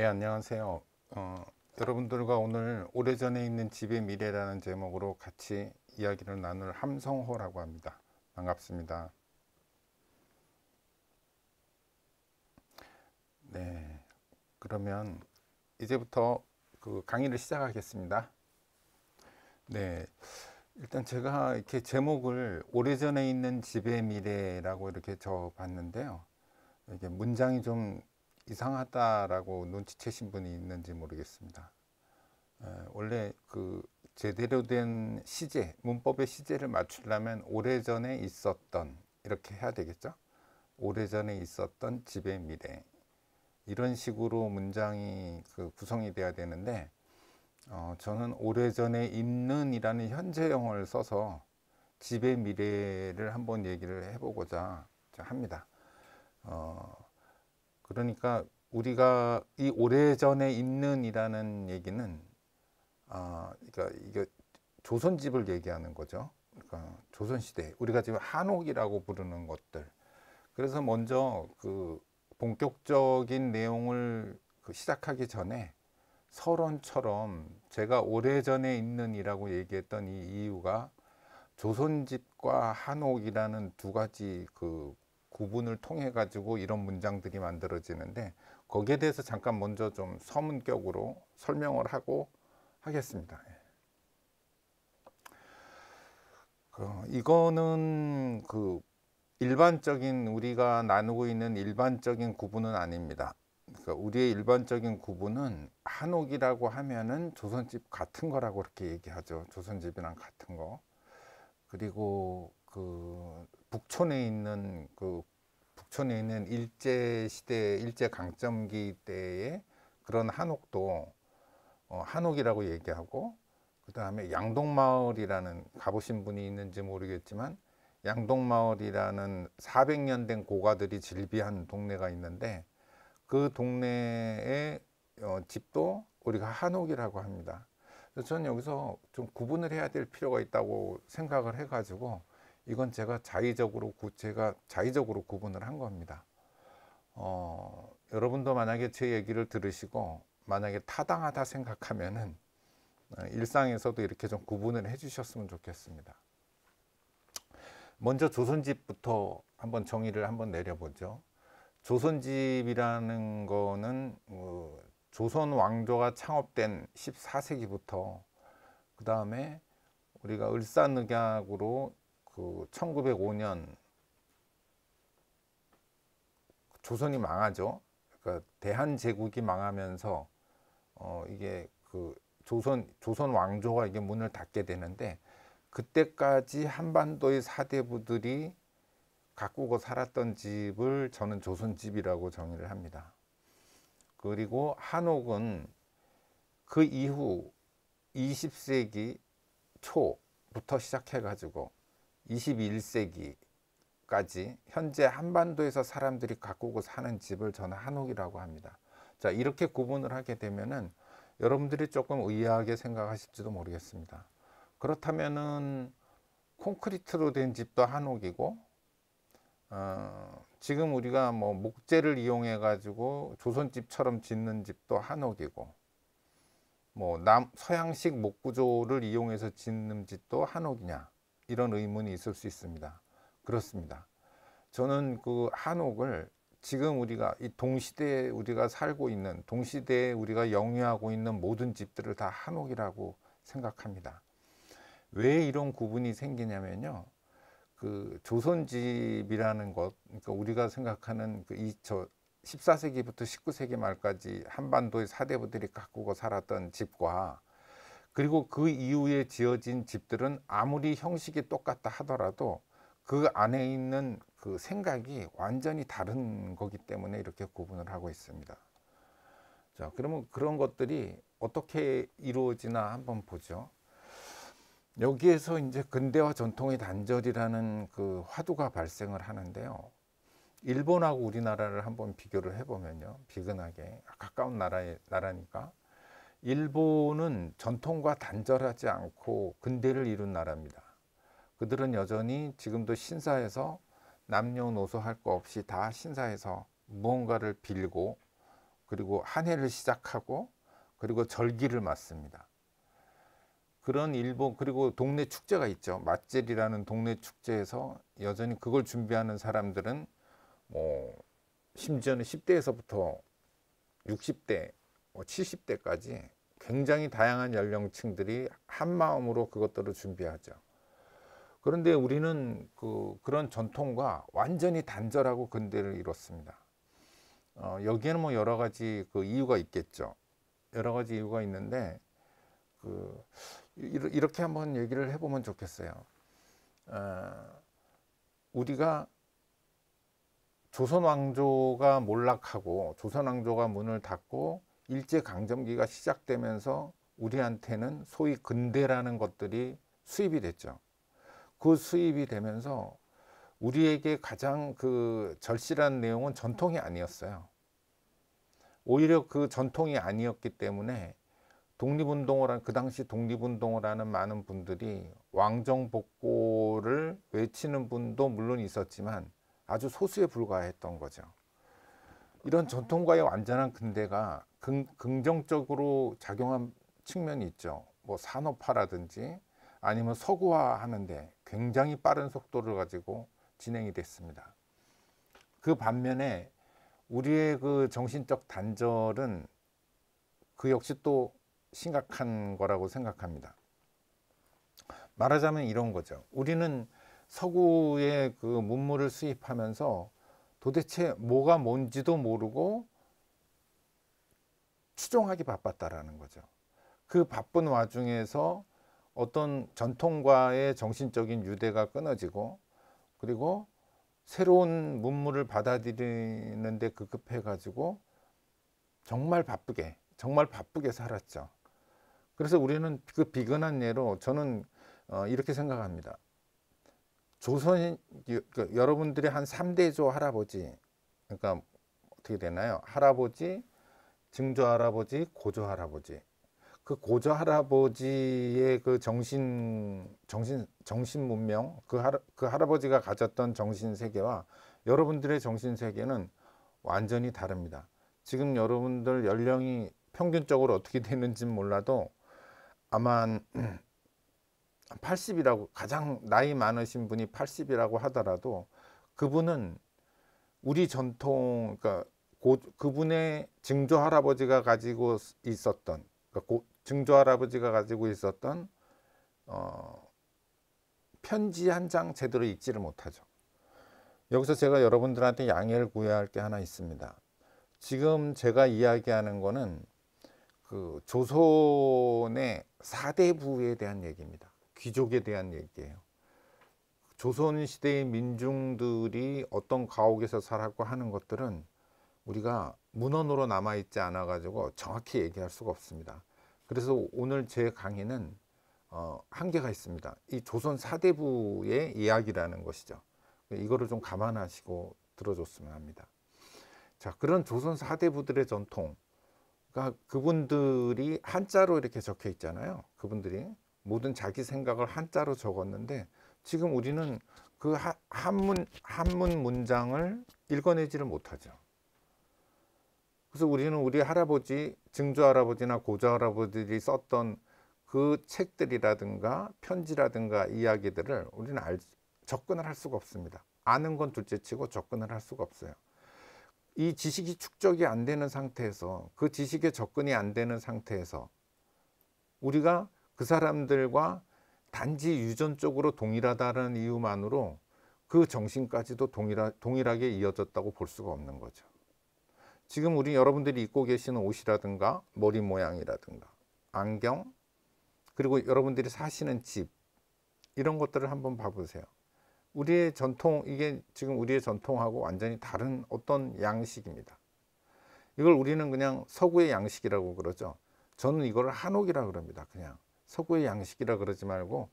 네, 안녕하세요. 어, 여러분들과 오늘 오래전에 있는 집의 미래라는 제목으로 같이 이야기를 나눌 함성호라고 합니다. 반갑습니다. 네, 그러면 이제부터 그 강의를 시작하겠습니다. 네, 일단 제가 이렇게 제목을 오래전에 있는 집의 미래라고 이렇게 적어 봤는데요. 이게 문장이 좀 이상하다라고 눈치채신 분이 있는지 모르겠습니다. 원래 그 제대로 된 시제, 문법의 시제를 맞추려면 오래전에 있었던 이렇게 해야 되겠죠? 오래전에 있었던 집의 미래 이런 식으로 문장이 그 구성이 돼야 되는데 어, 저는 오래전에 있는이라는 현재 영어 써서 집의 미래를 한번 얘기를 해보고자 합니다. 어, 그러니까 우리가 이 오래전에 있는이라는 얘기는 아 그러니까 이게 조선집을 얘기하는 거죠. 그러니까 조선시대 우리가 지금 한옥이라고 부르는 것들. 그래서 먼저 그 본격적인 내용을 그 시작하기 전에 서론처럼 제가 오래전에 있는이라고 얘기했던 이 이유가 조선집과 한옥이라는 두 가지 그 구분을 통해 가지고 이런 문장들이 만들어지는데 거기에 대해서 잠깐 먼저 좀 서문격으로 설명을 하고 하겠습니다. 어, 이거는 그 일반적인 우리가 나누고 있는 일반적인 구분은 아닙니다. 그러니까 우리의 일반적인 구분은 한옥이라고 하면은 조선집 같은 거라고 그렇게 얘기하죠. 조선집이랑 같은 거. 그리고 그 북촌에 있는 그 북촌에 있는 일제 시대 일제 강점기 때의 그런 한옥도 어, 한옥이라고 얘기하고 그 다음에 양동마을이라는 가보신 분이 있는지 모르겠지만 양동마을이라는 400년 된 고가들이 질비한 동네가 있는데 그 동네의 어, 집도 우리가 한옥이라고 합니다. 저는 여기서 좀 구분을 해야 될 필요가 있다고 생각을 해가지고 이건 제가 자의적으로 제가 자의적으로 구분을 한 겁니다. 어, 여러분도 만약에 제 얘기를 들으시고 만약에 타당하다 생각하면은 어, 일상에서도 이렇게 좀 구분을 해주셨으면 좋겠습니다. 먼저 조선집부터 한번 정의를 한번 내려보죠. 조선집이라는 거는 어, 조선 왕조가 창업된 14세기부터 그 다음에 우리가 을사늑약으로 그 1905년 조선이 망하죠. 그러니까 대한 제국이 망하면서 어 이게 그 조선 조선 왕조가 이게 문을 닫게 되는데 그때까지 한반도의 사대부들이 가꾸고 살았던 집을 저는 조선집이라고 정의를 합니다. 그리고 한옥은 그 이후 20세기 초부터 시작해 가지고 21세기까지 현재 한반도에서 사람들이 가꾸고 사는 집을 저는 한옥이라고 합니다. 자 이렇게 구분을 하게 되면은 여러분들이 조금 의아하게 생각하실지도 모르겠습니다. 그렇다면은 콘크리트로 된 집도 한옥이고 어, 지금 우리가 뭐 목재를 이용해 가지고 조선집처럼 짓는 집도 한옥이고 뭐 남 서양식 목구조를 이용해서 짓는 집도 한옥이냐 이런 의문이 있을 수 있습니다. 그렇습니다. 저는 그 한옥을 지금 우리가 이 동시대에 우리가 살고 있는 동시대에 우리가 영유하고 있는 모든 집들을 다 한옥이라고 생각합니다. 왜 이런 구분이 생기냐면요. 그 조선집이라는 것, 그러니까 우리가 생각하는 그이저 14세기부터 19세기 말까지 한반도의 사대부들이 가꾸고 살았던 집과 그리고 그 이후에 지어진 집들은 아무리 형식이 똑같다 하더라도 그 안에 있는 그 생각이 완전히 다른 거기 때문에 이렇게 구분을 하고 있습니다. 자, 그러면 그런 것들이 어떻게 이루어지나 한번 보죠. 여기에서 이제 근대와 전통의 단절이라는 그 화두가 발생을 하는데요. 일본하고 우리나라를 한번 비교를 해보면요. 비근하게 가까운 나라의 나라니까 일본은 전통과 단절하지 않고 근대를 이룬 나라입니다. 그들은 여전히 지금도 신사에서 남녀노소 할 것 없이 다 신사에서 무언가를 빌고 그리고 한 해를 시작하고 그리고 절기를 맞습니다. 그런 일본 그리고 동네 축제가 있죠. 맛젤이라는 동네 축제에서 여전히 그걸 준비하는 사람들은 뭐 심지어는 10대에서부터 60대 70대까지 뭐 굉장히 다양한 연령층들이 한 마음으로 그것들을 준비하죠. 그런데 우리는 그, 그런 전통과 완전히 단절하고 근대를 이뤘습니다. 어, 여기에는 뭐 여러 가지 그 이유가 있겠죠. 여러 가지 이유가 있는데 그 이렇게 한번 얘기를 해보면 좋겠어요. 어, 우리가 조선 왕조가 몰락하고 조선 왕조가 문을 닫고 일제 강점기가 시작되면서 우리한테는 소위 근대라는 것들이 수입이 됐죠. 그 수입이 되면서 우리에게 가장 그 절실한 내용은 전통이 아니었어요. 오히려 그 전통이 아니었기 때문에 독립운동을 한 그 당시 독립운동을 하는 많은 분들이 왕정복고를 외치는 분도 물론 있었지만 아주 소수에 불과했던 거죠. 이런 전통과의 완전한 근대가 긍정적으로 작용한 측면이 있죠. 뭐 산업화라든지 아니면 서구화 하는데 굉장히 빠른 속도를 가지고 진행이 됐습니다. 그 반면에 우리의 그 정신적 단절은 그 역시 또 심각한 거라고 생각합니다. 말하자면 이런 거죠. 우리는 서구의 그 문물을 수입하면서 도대체 뭐가 뭔지도 모르고 추종하기 바빴다라는 거죠. 그 바쁜 와중에서 어떤 전통과의 정신적인 유대가 끊어지고 그리고 새로운 문물을 받아들이는데 급급해 가지고 정말 바쁘게 정말 바쁘게 살았죠. 그래서 우리는 그 비근한 예로 저는 어, 이렇게 생각합니다. 조선 그 여러분들이 한 3대조 할아버지 그러니까 어떻게 되나요? 할아버지, 증조 할아버지, 고조 할아버지. 그 고조 할아버지의 그 정신 정신 정신 문명 그, 할, 그 할아버지가 가졌던 정신 세계와 여러분들의 정신 세계는 완전히 다릅니다. 지금 여러분들 연령이 평균적으로 어떻게 되는지 몰라도 아마 80이라고 가장 나이 많으신 분이 80이라고 하더라도 그분은 우리 전통 그러니까 고, 그분의 증조 할아버지가 가지고 있었던 그러니까 고, 증조 할아버지가 가지고 있었던 어, 편지 한 장 제대로 읽지를 못하죠. 여기서 제가 여러분들한테 양해를 구해야 할 게 하나 있습니다. 지금 제가 이야기하는 거는 그 조선의 사대부에 대한 얘기입니다. 귀족에 대한 얘기예요. 조선 시대의 민중들이 어떤 가옥에서 살았고 하는 것들은 우리가 문헌으로 남아있지 않아 가지고 정확히 얘기할 수가 없습니다. 그래서 오늘 제 강의는 어, 한계가 있습니다. 이 조선 사대부의 이야기라는 것이죠. 이거를 좀 감안하시고 들어줬으면 합니다. 자, 그런 조선 사대부들의 전통. 그러니까 그분들이 한자로 이렇게 적혀 있잖아요. 그분들이 모든 자기 생각을 한자로 적었는데 지금 우리는 그 하, 한문 한문 문장을 읽어내지를 못하죠. 그래서 우리는 우리 할아버지, 증조 할아버지나 고조 할아버지들이 썼던 그 책들이라든가 편지라든가 이야기들을 우리는 알, 접근을 할 수가 없습니다. 아는 건 둘째치고 접근을 할 수가 없어요. 이 지식이 축적이 안 되는 상태에서 그 지식에 접근이 안 되는 상태에서 우리가 그 사람들과 단지 유전적으로 동일하다는 이유만으로 그 정신까지도 동일하, 동일하게 이어졌다고 볼 수가 없는 거죠. 지금 우리 여러분들이 입고 계시는 옷이라든가 머리 모양이라든가 안경 그리고 여러분들이 사시는 집 이런 것들을 한번 봐보세요. 우리의 전통 이게 지금 우리의 전통하고 완전히 다른 어떤 양식입니다. 이걸 우리는 그냥 서구의 양식이라고 그러죠. 저는 이거를 한옥이라 그럽니다. 그냥 서구의 양식이라 그러지 말고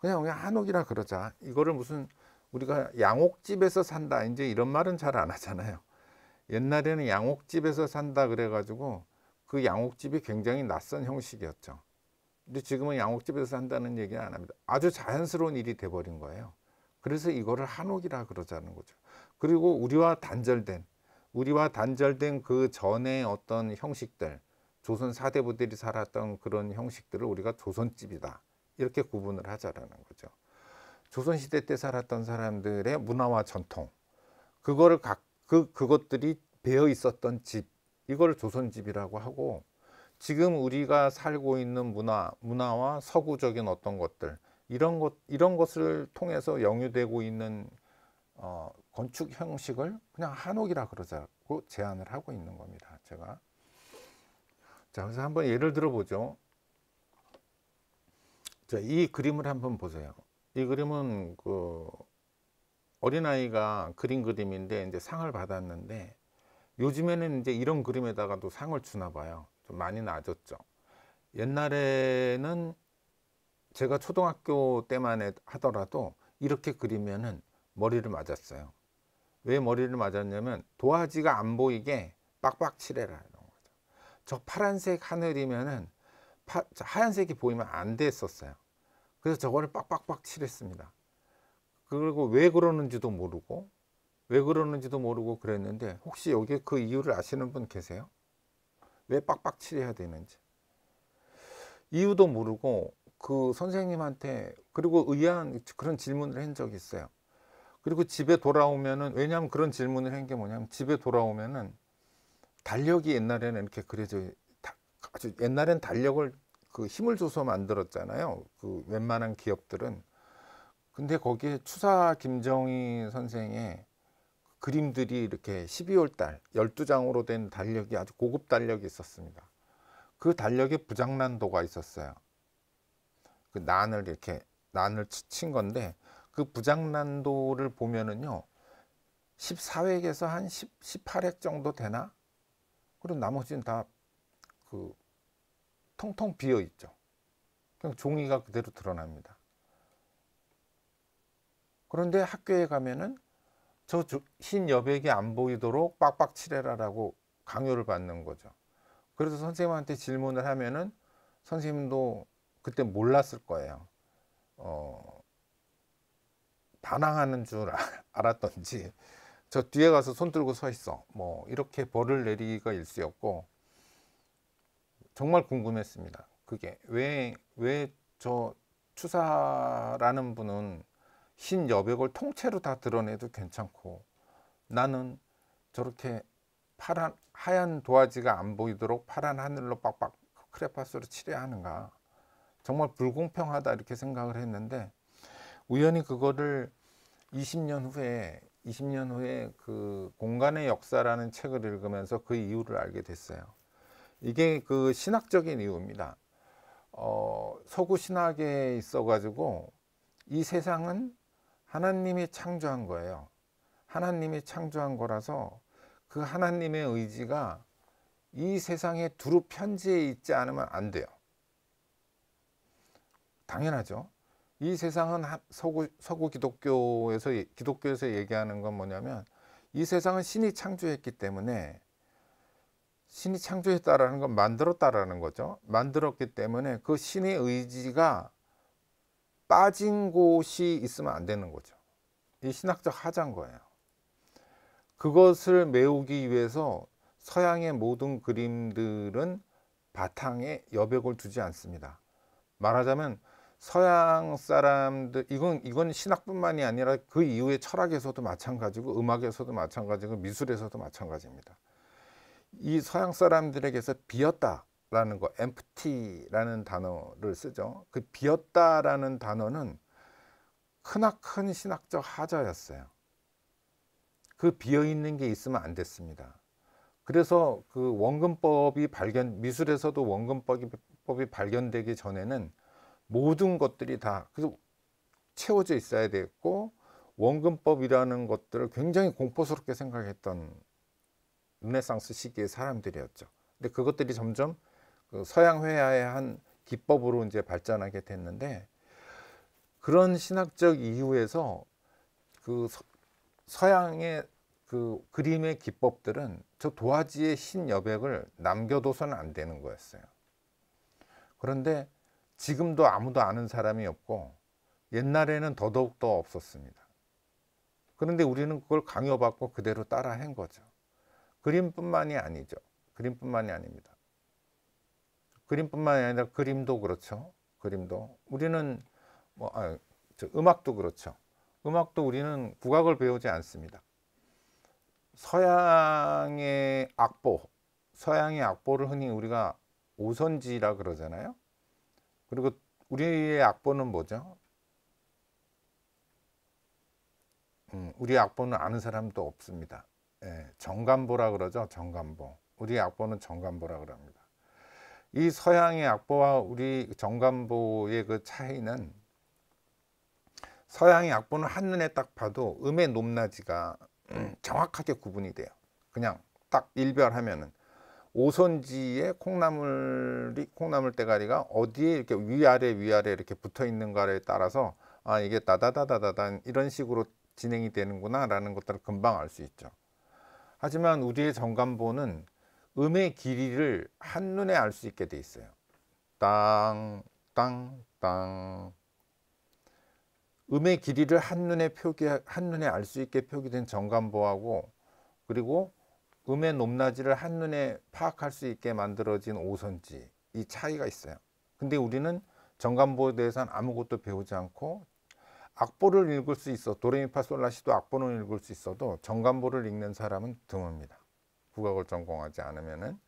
그냥 그냥 한옥이라 그러자. 이거를 무슨 우리가 양옥집에서 산다 이제 이런 말은 잘 안 하잖아요. 옛날에는 양옥집에서 산다 그래가지고 그 양옥집이 굉장히 낯선 형식이었죠. 근데 지금은 양옥집에서 산다는 얘기는 안 합니다. 아주 자연스러운 일이 돼버린 거예요. 그래서 이거를 한옥이라 그러자는 거죠. 그리고 우리와 단절된 우리와 단절된 그 전에 어떤 형식들 조선 사대부들이 살았던 그런 형식들을 우리가 조선집이다 이렇게 구분을 하자라는 거죠. 조선시대 때 살았던 사람들의 문화와 전통 그거를 각그 그것들이 배어 있었던 집 이걸 조선집이라고 하고 지금 우리가 살고 있는 문화 문화와 서구적인 어떤 것들 이런 것 이런 것을 통해서 영유되고 있는 어, 건축 형식을 그냥 한옥이라 그러자고 제안을 하고 있는 겁니다. 제가 자 그래서 한번 예를 들어 보죠. 자이 그림을 한번 보세요. 이 그림은 그 어린아이가 그린 그림인데 이제 상을 받았는데 요즘에는 이제 이런 그림에다가도 상을 주나 봐요. 좀 많이 나아졌죠. 옛날에는 제가 초등학교 때만 하더라도 이렇게 그리면은 머리를 맞았어요. 왜 머리를 맞았냐면 도화지가 안 보이게 빡빡 칠해라 이런 거죠. 저 파란색 하늘이면은 파, 하얀색이 보이면 안 됐었어요. 그래서 저거를 빡빡빡 칠했습니다. 그리고 왜 그러는지도 모르고 왜 그러는지도 모르고 그랬는데 혹시 여기 그 이유를 아시는 분 계세요? 왜 빡빡 칠해야 되는지 이유도 모르고 그 선생님한테 그리고 의아한 그런 질문을 한 적이 있어요. 그리고 집에 돌아오면은 왜냐하면 그런 질문을 한 게 뭐냐면 집에 돌아오면은 달력이 옛날에는 이렇게 그려져 아주 옛날엔 달력을 그 힘을 줘서 만들었잖아요. 그 웬만한 기업들은 근데 거기에 추사 김정희 선생의 그림들이 이렇게 12월 달 12장으로 된 달력이 아주 고급 달력이 있었습니다. 그 달력에 부장난도가 있었어요. 그 난을 이렇게 난을 친 건데 그 부장난도를 보면은요. 14획에서 한 10, 18획 정도 되나? 그리고 나머지는 다그 텅텅 비어 있죠. 그냥 종이가 그대로 드러납니다. 그런데 학교에 가면은 저 흰 여백이 안 보이도록 빡빡 칠해라라고 강요를 받는 거죠. 그래서 선생님한테 질문을 하면은 선생님도 그때 몰랐을 거예요. 어, 반항하는 줄 알았던지 저 뒤에 가서 손 들고 서 있어. 뭐 이렇게 벌을 내리기가 일쑤였고 정말 궁금했습니다. 그게 왜 왜 저 추사라는 분은 신여백을 통째로 다 드러내도 괜찮고 나는 저렇게 파란 하얀 도화지가 안 보이도록 파란 하늘로 빡빡 크레파스로 칠해야 하는가 정말 불공평하다 이렇게 생각을 했는데 우연히 그거를 20년 후에 20년 후에 그 공간의 역사라는 책을 읽으면서 그 이유를 알게 됐어요. 이게 그 신학적인 이유입니다. 어, 서구 신학에 있어 가지고 이 세상은 하나님이 창조한 거예요. 하나님이 창조한 거라서 그 하나님의 의지가 이 세상에 두루 편지에 있지 않으면 안 돼요. 당연하죠. 이 세상은 서구, 서구 기독교에서 기독교에서 얘기하는 건 뭐냐면 이 세상은 신이 창조했기 때문에 신이 창조했다라는 건 만들었다라는 거죠. 만들었기 때문에 그 신의 의지가 빠진 곳이 있으면 안 되는 거죠. 이 신학적 하자인 거예요. 그것을 메우기 위해서 서양의 모든 그림들은 바탕에 여백을 두지 않습니다. 말하자면 서양 사람들 이건 이건 신학뿐만이 아니라 그 이후의 철학에서도 마찬가지고 음악에서도 마찬가지고 미술에서도 마찬가지입니다. 이 서양 사람들에게서 비었다 라는 거 empty라는 단어를 쓰죠. 그 비었다라는 단어는 크나큰 신학적 하자였어요. 그 비어 있는 게 있으면 안 됐습니다. 그래서 그 원근법이 발견 미술에서도 원근법이 발견되기 전에는 모든 것들이 다 채워져 있어야 됐고 원근법이라는 것들을 굉장히 공포스럽게 생각했던 르네상스 시기의 사람들이었죠. 근데 그것들이 점점 그 서양 회화의 한 기법으로 이제 발전하게 됐는데 그런 신학적 이유에서 그 서, 양의 그 그림의 기법들은 저 도화지의 신 여백을 남겨둬서는 안 되는 거였어요. 그런데 지금도 아무도 아는 사람이 없고 옛날에는 더더욱더 없었습니다. 그런데 우리는 그걸 강요받고 그대로 따라 한 거죠. 그림뿐만이 아니죠. 그림뿐만이 아닙니다. 그림뿐만 아니라 그림도 그렇죠. 그림도 우리는 뭐 아, 음악도 그렇죠. 음악도 우리는 국악을 배우지 않습니다. 서양의 악보, 서양의 악보를 흔히 우리가 오선지라 그러잖아요. 그리고 우리의 악보는 뭐죠? 음, 우리 악보는 아는 사람도 없습니다. 예, 정감보라 그러죠. 정감보. 우리 악보는 정감보라 그럽니다. 이 서양의 악보와 우리 정간보의 그 차이는 서양의 악보는 한눈에 딱 봐도 음의 높낮이가 음, 정확하게 구분이 돼요. 그냥 딱 일별하면은 오선지의 콩나물이 콩나물 대가리가 어디에 이렇게 위아래 위아래 이렇게 붙어 있는가에 따라서 아 이게 따다다다다단 이런 식으로 진행이 되는구나라는 것들을 금방 알 수 있죠. 하지만 우리의 정간보는 음의 길이를 한눈에 알 수 있게 돼 있어요. 땅, 땅, 땅. 음의 길이를 한눈에 표기 한눈에 알 수 있게 표기된 정간보하고 그리고 음의 높낮이를 한눈에 파악할 수 있게 만들어진 오선지 이 차이가 있어요. 근데 우리는 정간보에 대해서는 아무것도 배우지 않고 악보를 읽을 수 있어 도레미파솔라시도 악보는 읽을 수 있어도 정간보를 읽는 사람은 드뭅니다. 국악을 전공하지 않으면은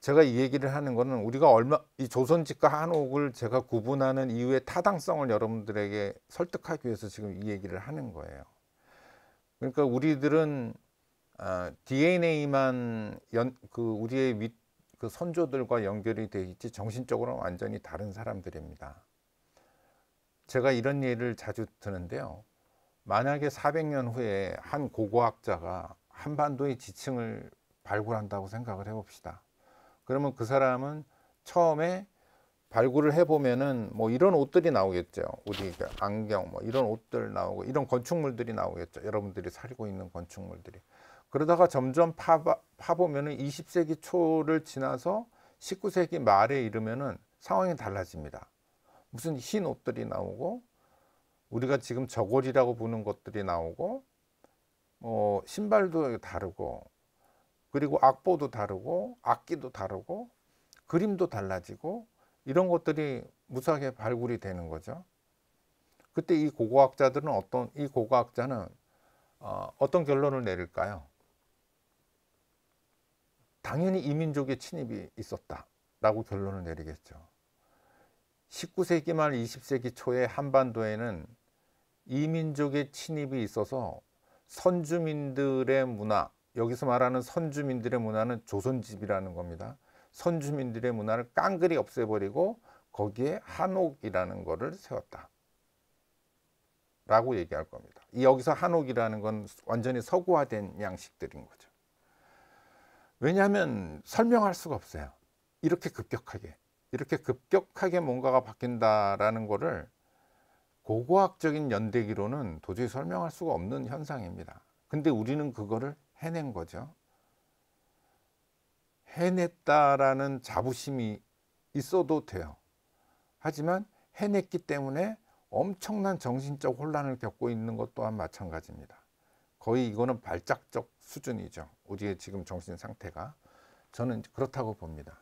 제가 이 얘기를 하는 거는 우리가 얼마 이 조선직과 한옥을 제가 구분하는 이유의 타당성을 여러분들에게 설득하기 위해서 지금 이 얘기를 하는 거예요. 그러니까 우리들은 아, DNA만 연, 그 우리의 윗, 그 선조들과 연결이 돼 있지 정신적으로는 완전히 다른 사람들입니다. 제가 이런 예를 자주 드는데요. 만약에 400년 후에 한 고고학자가 한반도의 지층을 발굴한다고 생각을 해봅시다. 그러면 그 사람은 처음에 발굴을 해보면은 뭐 이런 옷들이 나오겠죠. 우리 그 안경 뭐 이런 옷들 나오고 이런 건축물들이 나오겠죠. 여러분들이 살고 있는 건축물들이. 그러다가 점점 파보면은 20세기 초를 지나서 19세기 말에 이르면은 상황이 달라집니다. 무슨 흰 옷들이 나오고 우리가 지금 저골이라고 보는 것들이 나오고 어, 신발도 다르고 그리고 악보도 다르고 악기도 다르고 그림도 달라지고 이런 것들이 무사하게 발굴이 되는 거죠. 그때 이 고고학자들은 어떤 이 고고학자는 어, 어떤 결론을 내릴까요? 당연히 이민족의 침입이 있었다라고 결론을 내리겠죠. 19세기 말 20세기 초에 한반도에는 이민족의 침입이 있어서 선주민들의 문화 여기서 말하는 선주민들의 문화는 조선집이라는 겁니다. 선주민들의 문화를 깡그리 없애버리고 거기에 한옥이라는 것을 세웠다. 라고 얘기할 겁니다. 여기서 한옥이라는 건 완전히 서구화된 양식들인 거죠. 왜냐하면 설명할 수가 없어요. 이렇게 급격하게 이렇게 급격하게 뭔가가 바뀐다라는 거를 고고학적인 연대기로는 도저히 설명할 수가 없는 현상입니다. 근데 우리는 그거를 해낸 거죠. 해냈다라는 자부심이 있어도 돼요. 하지만 해냈기 때문에 엄청난 정신적 혼란을 겪고 있는 것 또한 마찬가지입니다. 거의 이거는 발작적 수준이죠. 우리의 지금 정신 상태가. 저는 그렇다고 봅니다.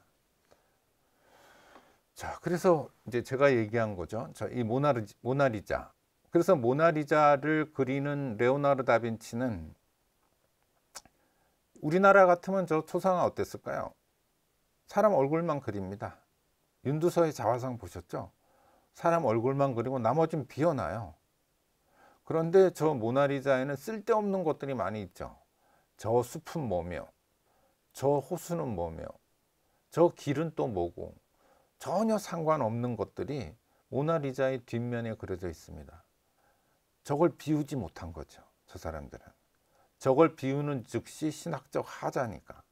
자, 그래서 이제 제가 얘기한 거죠. 자, 이 모나리, 모나리자. 그래서 모나리자를 그리는 레오나르 다빈치는 우리나라 같으면 저 초상화 어땠을까요? 사람 얼굴만 그립니다. 윤두서의 자화상 보셨죠? 사람 얼굴만 그리고 나머지는 비어나요. 그런데 저 모나리자에는 쓸데없는 것들이 많이 있죠. 저 숲은 뭐며, 저 호수는 뭐며, 저 길은 또 뭐고, 전혀 상관없는 것들이 모나리자의 뒷면에 그려져 있습니다. 저걸 비우지 못한 거죠. 저 사람들은. 저걸 비우는 즉시 신학적 하자니까.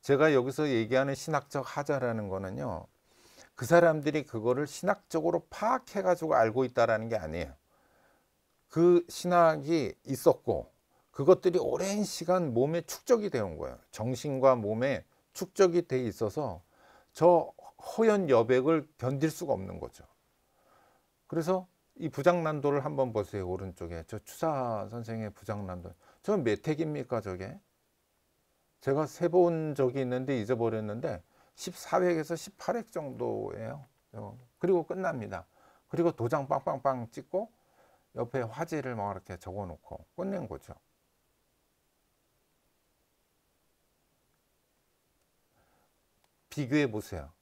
제가 여기서 얘기하는 신학적 하자라는 거는요. 그 사람들이 그거를 신학적으로 파악해 가지고 알고 있다라는 게 아니에요. 그 신학이 있었고 그것들이 오랜 시간 몸에 축적이 되어 온 거예요. 정신과 몸에 축적이 돼 있어서 저 허연 여백을 견딜 수가 없는 거죠. 그래서 이 부장난도를 한번 보세요. 오른쪽에 저 추사 선생의 부장난도. 저 매택입니까 저게? 제가 세 본 적이 있는데 잊어버렸는데 14획에서 18획 정도예요. 그리고 끝납니다. 그리고 도장 빵빵빵 찍고 옆에 화지를 막 이렇게 적어놓고 끝낸 거죠. 비교해 보세요.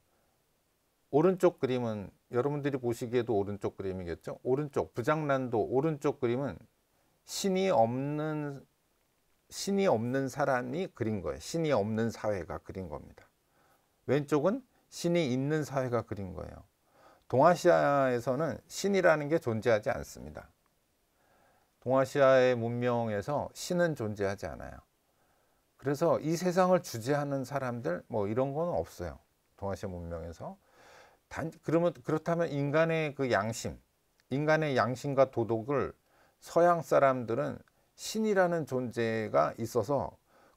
오른쪽 그림은 여러분들이 보시기에도 오른쪽 그림이겠죠. 오른쪽 부장난도 오른쪽 그림은 신이 없는 신이 없는 사람이 그린 거예요. 신이 없는 사회가 그린 겁니다. 왼쪽은 신이 있는 사회가 그린 거예요. 동아시아에서는 신이라는 게 존재하지 않습니다. 동아시아의 문명에서 신은 존재하지 않아요. 그래서 이 세상을 주제하는 사람들 뭐 이런 건 없어요. 동아시아 문명에서 단, 그러면 그렇다면 인간의 그 양심, 인간의 양심과 도덕을 서양 사람들은 신이라는 존재가 있어서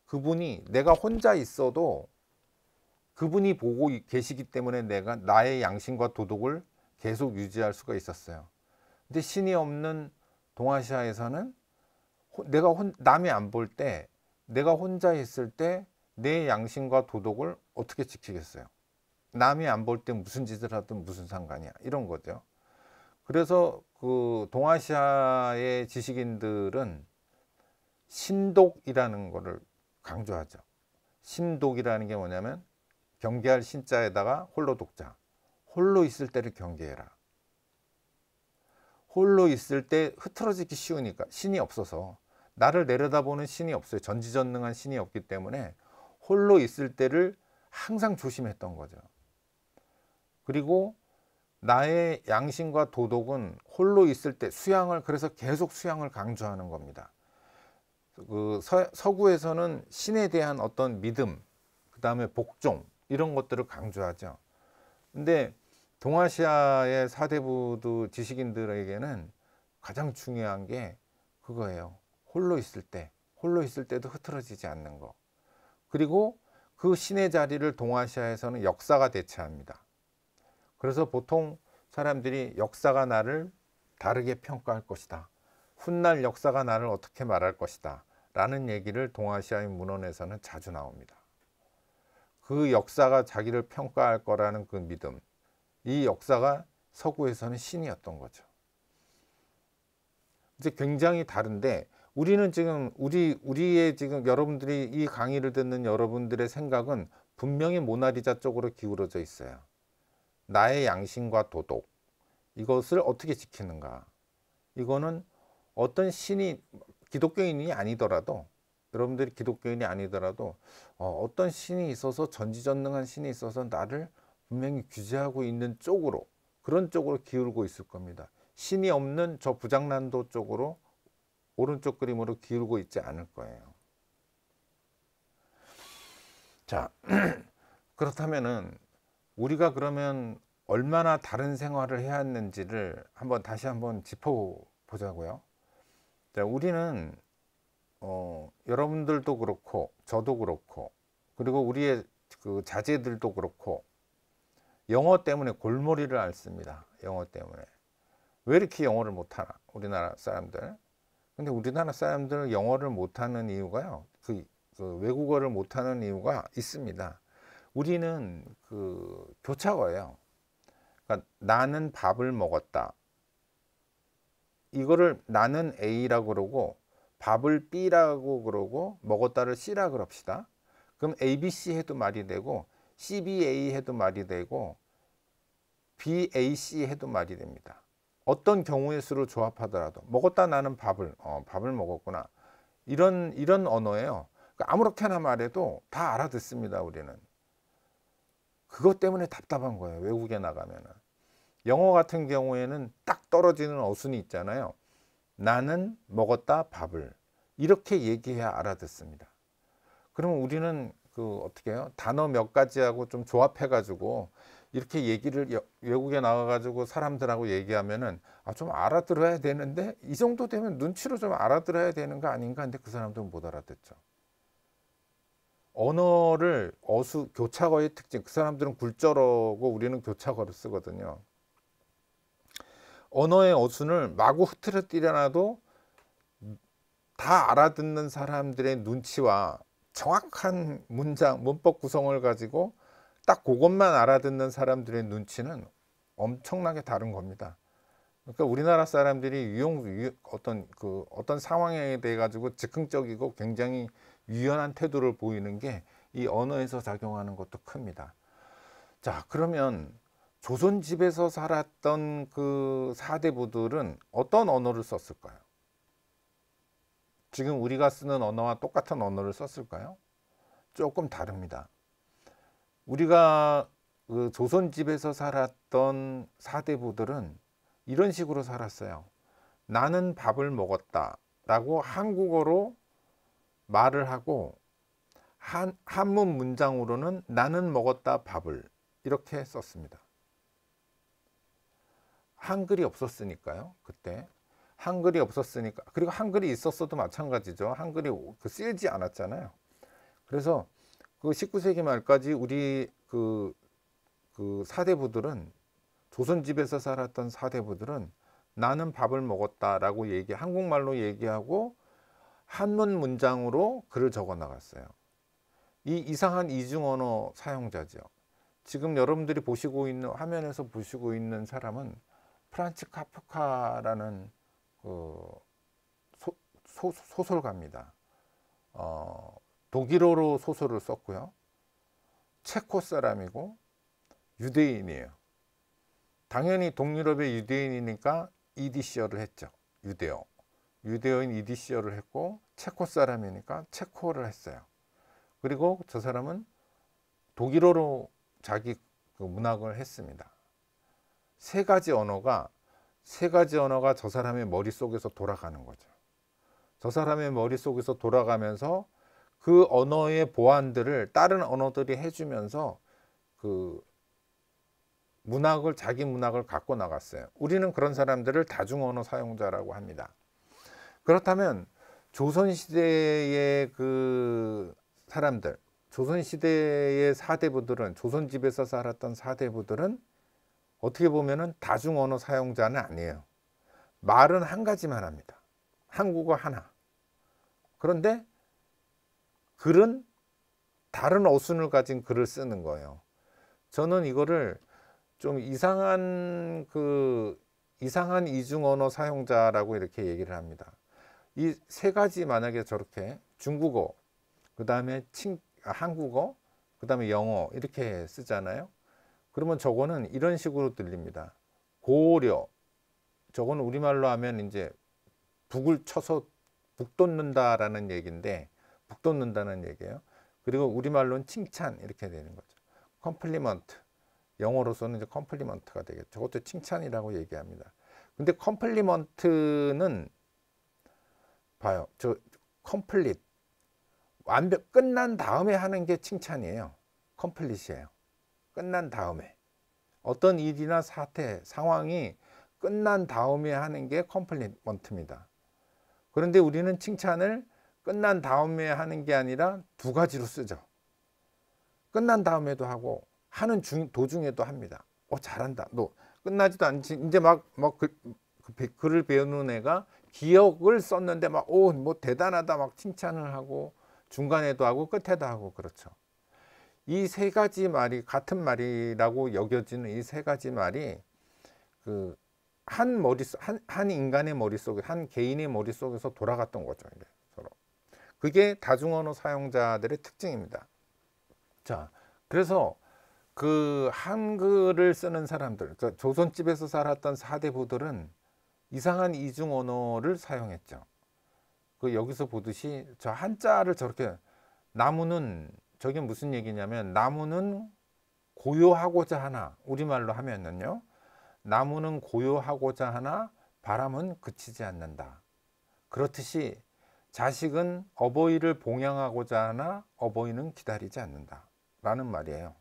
그분이 내가 혼자 있어도 그분이 보고 계시기 때문에 내가 나의 양심과 도덕을 계속 유지할 수가 있었어요. 근데 신이 없는 동아시아에서는 내가 혼, 남이 안 볼 때 내가 혼자 있을 때 내 양심과 도덕을 어떻게 지키겠어요? 남이 안 볼 때 무슨 짓을 하든 무슨 상관이야 이런 거죠. 그래서 그 동아시아의 지식인들은 신독이라는 것을 강조하죠. 신독이라는 게 뭐냐면 경계할 신자에다가 홀로 독자. 홀로 있을 때를 경계해라. 홀로 있을 때 흐트러지기 쉬우니까 신이 없어서 나를 내려다보는 신이 없어요. 전지전능한 신이 없기 때문에 홀로 있을 때를 항상 조심했던 거죠. 그리고 나의 양심과 도덕은 홀로 있을 때 수양을 그래서 계속 수양을 강조하는 겁니다. 그 서, 구에서는 신에 대한 어떤 믿음, 그 다음에 복종 이런 것들을 강조하죠. 근데 동아시아의 사대부도 지식인들에게는 가장 중요한 게 그거예요. 홀로 있을 때, 홀로 있을 때도 흐트러지지 않는 거. 그리고 그 신의 자리를 동아시아에서는 역사가 대체합니다. 그래서 보통 사람들이 역사가 나를 다르게 평가할 것이다. 훗날 역사가 나를 어떻게 말할 것이다. 라는 얘기를 동아시아인 문헌에서는 자주 나옵니다. 그 역사가 자기를 평가할 거라는 그 믿음. 이 역사가 서구에서는 신이었던 거죠. 이제 굉장히 다른데 우리는 지금 우리 우리의 지금 여러분들이 이 강의를 듣는 여러분들의 생각은 분명히 모나리자 쪽으로 기울어져 있어요. 나의 양심과 도덕 이것을 어떻게 지키는가 이거는 어떤 신이 기독교인이 아니더라도 여러분들이 기독교인이 아니더라도 어, 떤 신이 있어서 전지전능한 신이 있어서 나를 분명히 규제하고 있는 쪽으로 그런 쪽으로 기울고 있을 겁니다. 신이 없는 저 부장난도 쪽으로 오른쪽 그림으로 기울고 있지 않을 거예요. 자 그렇다면은 우리가 그러면 얼마나 다른 생활을 해야 했는지를 한번 다시 한번 짚어보자고요. 자, 우리는 어, 여러분들도 그렇고 저도 그렇고 그리고 우리의 그 자제들도 그렇고 영어 때문에 골머리를 앓습니다. 영어 때문에 왜 이렇게 영어를 못하나 우리나라 사람들. 근데 우리나라 사람들은 영어를 못하는 이유가요. 그, 그 외국어를 못하는 이유가 있습니다. 우리는 그 교차어예요. 그러니까 나는 밥을 먹었다. 이거를 나는 A라고 그러고 밥을 B라고 그러고 먹었다를 C라 그럽시다. 그럼 ABC 해도 말이 되고 CBA 해도 말이 되고 BAC 해도 말이 됩니다. 어떤 경우의 수를 조합하더라도 먹었다 나는 밥을 어, 밥을 먹었구나 이런 이런 언어예요. 그러니까 아무렇게나 말해도 다 알아듣습니다 우리는. 그것 때문에 답답한 거예요. 외국에 나가면은. 영어 같은 경우에는 딱 떨어지는 어순이 있잖아요. 나는 먹었다 밥을. 이렇게 얘기해야 알아듣습니다. 그러면 우리는 그 어떻게 해요? 단어 몇 가지하고 좀 조합해 가지고 이렇게 얘기를 외국에 나가 가지고 사람들하고 얘기하면은 아좀 알아들어야 되는데 이 정도 되면 눈치로 좀 알아들어야 되는 거 아닌가 근데 그 사람들은 못 알아듣죠. 언어를 어수 교차거의 특징 그 사람들은 굴절어고 우리는 교차거를 쓰거든요. 언어의 어순을 마구 흐트러뜨려놔도 다 알아듣는 사람들의 눈치와 정확한 문장 문법 구성을 가지고 딱 그것만 알아듣는 사람들의 눈치는 엄청나게 다른 겁니다. 그러니까 우리나라 사람들이 유용 유, 어떤 그 어떤 상황에 대해 가지고 즉흥적이고 굉장히 유연한 태도를 보이는 게 이 언어에서 작용하는 것도 큽니다. 자, 그러면 조선 집에서 살았던 그 사대부들은 어떤 언어를 썼을까요? 지금 우리가 쓰는 언어와 똑같은 언어를 썼을까요? 조금 다릅니다. 우리가 그 조선 집에서 살았던 사대부들은 이런 식으로 살았어요. 나는 밥을 먹었다 라고 한국어로 말을 하고 한, 한문 문장으로는 나는 먹었다 밥을 이렇게 썼습니다. 한글이 없었으니까요. 그때 한글이 없었으니까 그리고 한글이 있었어도 마찬가지죠. 한글이 그 쓰이지 않았잖아요. 그래서 그 19세기 말까지 우리 그, 그 사대부들은 조선집에서 살았던 사대부들은 나는 밥을 먹었다라고 얘기 한국말로 얘기하고 한문 문장으로 글을 적어 나갔어요. 이 이상한 이중 언어 사용자죠. 지금 여러분들이 보시고 있는 화면에서 보시고 있는 사람은 프란츠 카프카라는 그 소, 소, 소설가입니다. 어, 독일어로 소설을 썼고요. 체코 사람이고 유대인이에요. 당연히 동유럽의 유대인이니까 이디시어를 했죠. 유대어. 유대어인 이디시어를 했고 체코 사람이니까 체코어를 했어요. 그리고 저 사람은 독일어로 자기 그 문학을 했습니다. 세 가지 언어가 세 가지 언어가 저 사람의 머릿속에서 돌아가는 거죠. 저 사람의 머릿속에서 돌아가면서 그 언어의 보완들을 다른 언어들이 해주면서 그 문학을 자기 문학을 갖고 나갔어요. 우리는 그런 사람들을 다중언어 사용자라고 합니다. 그렇다면 조선시대의 그 사람들, 조선시대의 사대부들은, 조선집에서 살았던 사대부들은 어떻게 보면은 다중언어 사용자는 아니에요. 말은 한 가지만 합니다. 한국어 하나. 그런데 글은 다른 어순을 가진 글을 쓰는 거예요. 저는 이거를 좀 이상한 그 이상한 이중 언어 사용자라고 이렇게 얘기를 합니다. 이세 가지 만약에 저렇게 중국어, 그 다음에 아, 한국어, 그 다음에 영어 이렇게 쓰잖아요. 그러면 저거는 이런 식으로 들립니다. 고려. 저거는 우리말로 하면 이제 북을 쳐서 북돋는다라는 얘기인데 북돋는다는 얘기예요. 그리고 우리말로는 칭찬 이렇게 되는 거죠. 컴플리먼트. 영어로서는 이제 컴플리먼트가 되겠죠. 저것도 칭찬이라고 얘기합니다. 근데 컴플리먼트는 봐요. 저 컴플릿 완벽 끝난 다음에 하는 게 칭찬이에요. 컴플릿이에요. 끝난 다음에 어떤 일이나 사태 상황이 끝난 다음에 하는 게 컴플리먼트입니다. 그런데 우리는 칭찬을 끝난 다음에 하는 게 아니라 두 가지로 쓰죠. 끝난 다음에도 하고 하는 중, 도중에도 합니다. 어 잘한다. 너 끝나지도 않지. 이제 막막 글, 그, 그, 그, 글을 배우는 애가 기억을 썼는데 막오뭐 대단하다 막 칭찬을 하고 중간에도 하고 끝에도 하고 그렇죠. 이 세 가지 말이 같은 말이라고 여겨지는 이 세 가지 말이 그한머릿 한, 한 인간의 머릿속에 한 개인의 머릿속에서 돌아갔던 거죠. 서로. 그게 다중언어 사용자들의 특징입니다. 자, 그래서 그 한글을 쓰는 사람들, 그러니까 조선집에서 살았던 사대부들은 이상한 이중 언어를 사용했죠. 그 여기서 보듯이 저 한자를 저렇게 나무는 저게 무슨 얘기냐면 나무는 고요하고자 하나 우리말로 하면은요 나무는 고요하고자 하나 바람은 그치지 않는다 그렇듯이 자식은 어버이를 봉양하고자 하나 어버이는 기다리지 않는다 라는 말이에요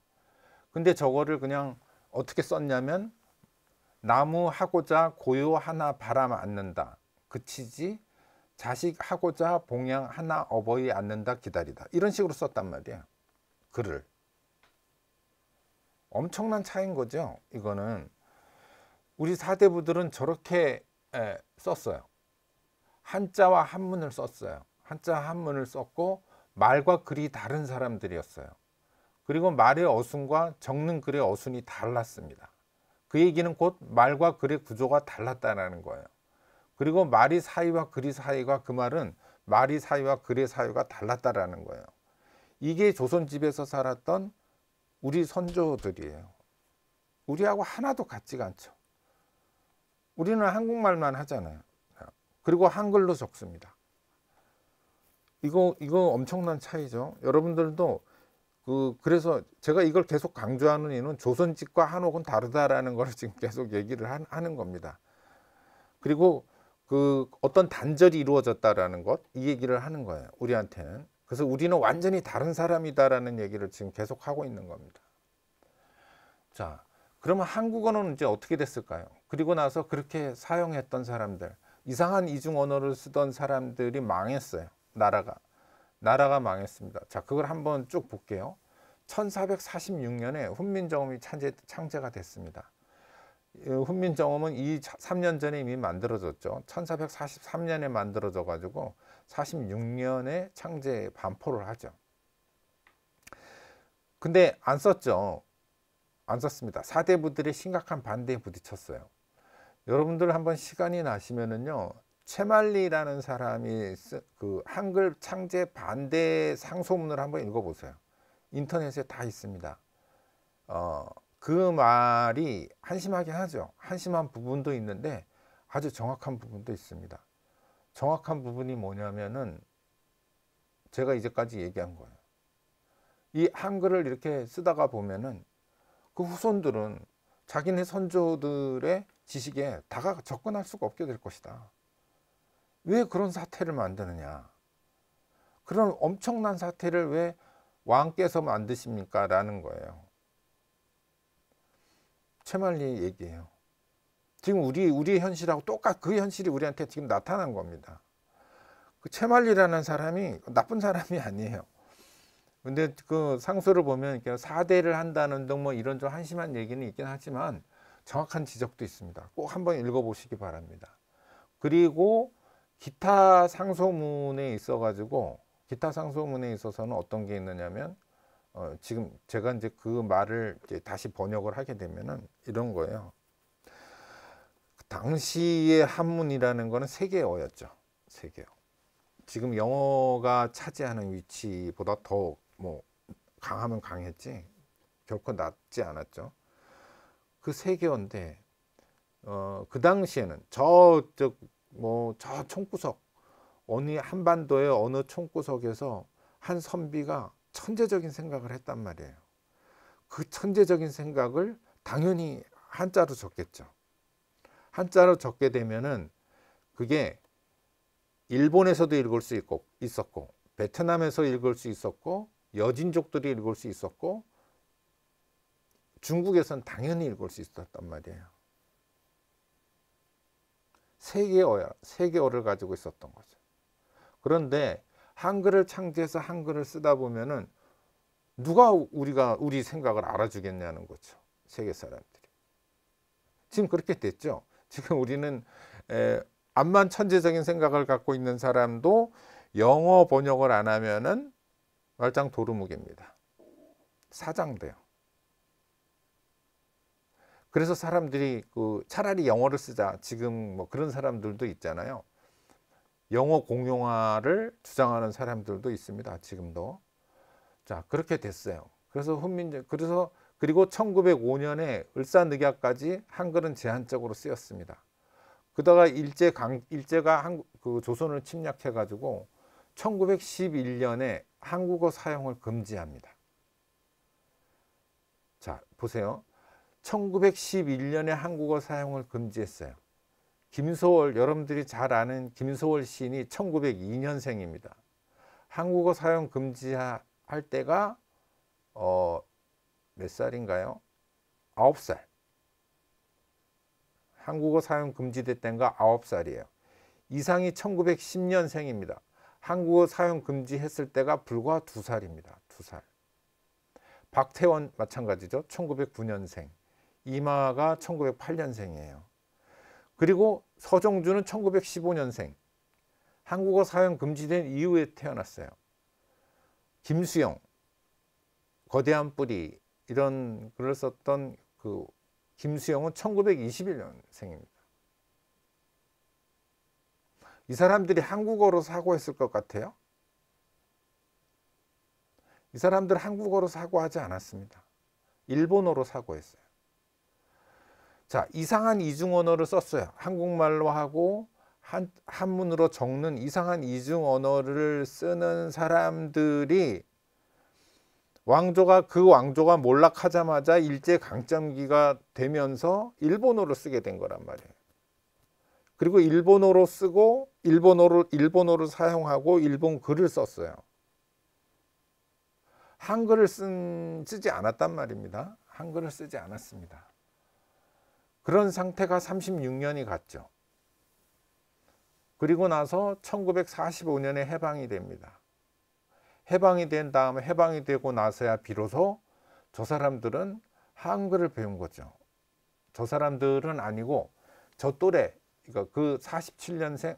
근데 저거를 그냥 어떻게 썼냐면 나무하고자 고요 하나 바람 안는다 그치지 자식하고자 봉양 하나 어버이 안는다 기다리다 이런 식으로 썼단 말이야 글을 엄청난 차인 거죠 이거는 우리 사대부들은 저렇게 썼어요 한자와 한문을 썼어요 한자 한문을 썼고 말과 글이 다른 사람들이었어요 그리고 말의 어순과 적는 글의 어순이 달랐습니다 그 얘기는 곧 말과 글의 구조가 달랐다라는 거예요. 그리고 말이 사이와 글이 사이가 그 말은 말이 사이와 글의 사이가 달랐다라는 거예요. 이게 조선집에서 살았던 우리 선조들이에요. 우리하고 하나도 같지가 않죠. 우리는 한국말만 하잖아요. 그리고 한글로 적습니다. 이거 이거 엄청난 차이죠. 여러분들도 그 그래서 제가 이걸 계속 강조하는 이유는 조선직과 한옥은 다르다라는 걸 지금 계속 얘기를 한, 하는 겁니다. 그리고 그 어떤 단절이 이루어졌다라는 것 이 얘기를 하는 거예요. 우리한테는. 그래서 우리는 완전히 다른 사람이다라는 얘기를 지금 계속 하고 있는 겁니다. 자, 그러면 한국어는 이제 어떻게 됐을까요? 그리고 나서 그렇게 사용했던 사람들, 이상한 이중 언어를 쓰던 사람들이 망했어요. 나라가. 나라가 망했습니다. 자, 그걸 한번 쭉 볼게요. 1446년에 훈민정음이 창제, 가 됐습니다. 훈민정음은 이 3년 전에 이미 만들어졌죠. 1443년에 만들어져 가지고 46년에 창제 반포를 하죠. 근데 안 썼죠. 안 썼습니다. 사대부들의 심각한 반대에 부딪혔어요. 여러분들 한번 시간이 나시면은요. 체말리라는 사람이 그 한글 창제 반대 상소문을 한번 읽어보세요. 인터넷에 다 있습니다. 어, 그 말이 한심하긴 하죠. 한심한 부분도 있는데 아주 정확한 부분도 있습니다. 정확한 부분이 뭐냐면은 제가 이제까지 얘기한 거예요. 이 한글을 이렇게 쓰다가 보면은 그 후손들은 자기네 선조들의 지식에 다가 접근할 수가 없게 될 것이다. 왜 그런 사태를 만드느냐? 그런 엄청난 사태를 왜 왕께서 만드십니까? 라는 거예요. 최말리 얘기예요. 지금 우리 우리 현실하고 똑같 그 현실이 우리한테 지금 나타난 겁니다. 그 채말리라는 사람이 나쁜 사람이 아니에요. 근데 그 상소를 보면 사대를 한다는 등 뭐 이런 좀 한심한 얘기는 있긴 하지만 정확한 지적도 있습니다. 꼭 한번 읽어보시기 바랍니다. 그리고 기타 상소문에 있어 가지고 기타 상소문에 있어서는 어떤 게 있느냐면 어, 지금 제가 이제 그 말을 이제 다시 번역을 하게 되면은 이런 거예요. 당시의 한문이라는 거는 세계어였죠. 세계어. 지금 영어가 차지하는 위치보다 더 뭐 강하면 강했지 결코 낮지 않았죠. 그 세계어인데 어, 그 당시에는 저저 뭐저 총구석 어느 한반도의 어느 총구석에서 한 선비가 천재적인 생각을 했단 말이에요. 그 천재적인 생각을 당연히 한자로 적겠죠. 한자로 적게 되면은 그게 일본에서도 읽을 수 있고 있었고 베트남에서 읽을 수 있었고 여진족들이 읽을 수 있었고 중국에선 당연히 읽을 수 있었단 말이에요. 세계어야세 개어를 가지고 있었던 거죠. 그런데 한글을 창제해서 한글을 쓰다 보면은 누가 우리가 우리 생각을 알아주겠냐는 거죠. 세계 사람들이. 지금 그렇게 됐죠. 지금 우리는 에, 암만 천재적인 생각을 갖고 있는 사람도 영어 번역을 안 하면은 말짱 도루묵입니다. 사장돼요. 그래서 사람들이 그 차라리 영어를 쓰자 지금 뭐 그런 사람들도 있잖아요. 영어 공용화를 주장하는 사람들도 있습니다. 지금도. 자, 그렇게 됐어요. 그래서 훈민정 그래서 그리고 1905년에 을사늑약까지 한글은 제한적으로 쓰였습니다. 그다가 일제 강 일제가 한, 그 조선을 침략해 가지고 1911년에 한국어 사용을 금지합니다. 자, 보세요. 1911년에 한국어 사용을 금지했어요. 김소월, 여러분들이 잘 아는 김소월 시인이 1902년생입니다. 한국어 사용 금지할 때가 어, 몇 살인가요? 9살. 한국어 사용 금지됐던가 9살이에요. 이상이 1910년생입니다. 한국어 사용 금지했을 때가 불과 2살입니다. 2살. 박태원 마찬가지죠. 1909년생. 이마가 1908년생이에요. 그리고 서정주는 1915년생. 한국어 사용 금지된 이후에 태어났어요. 김수영, 거대한 뿌리 이런 글을 썼던 그 김수영은 1921년생입니다. 이 사람들이 한국어로 사고했을 것 같아요? 이 사람들 한국어로 사고하지 않았습니다. 일본어로 사고했어요. 자, 이상한 이중 언어를 썼어요. 한국말로 하고 한, 한문으로 적는 이상한 이중 언어를 쓰는 사람들이 왕조가 그 왕조가 몰락하자마자 일제 강점기가 되면서 일본어를 쓰게 된 거란 말이에요. 그리고 일본어로 쓰고 일본어로 일본어를 사용하고 일본 글을 썼어요. 한글을 쓴 쓰지 않았단 말입니다. 한글을 쓰지 않았습니다. 그런 상태가 36년이 갔죠. 그리고 나서 1945년에 해방이 됩니다. 해방이 된 다음에 해방이 되고 나서야 비로소 저 사람들은 한글을 배운 거죠. 저 사람들은 아니고 저 또래 그러니까 그 47년생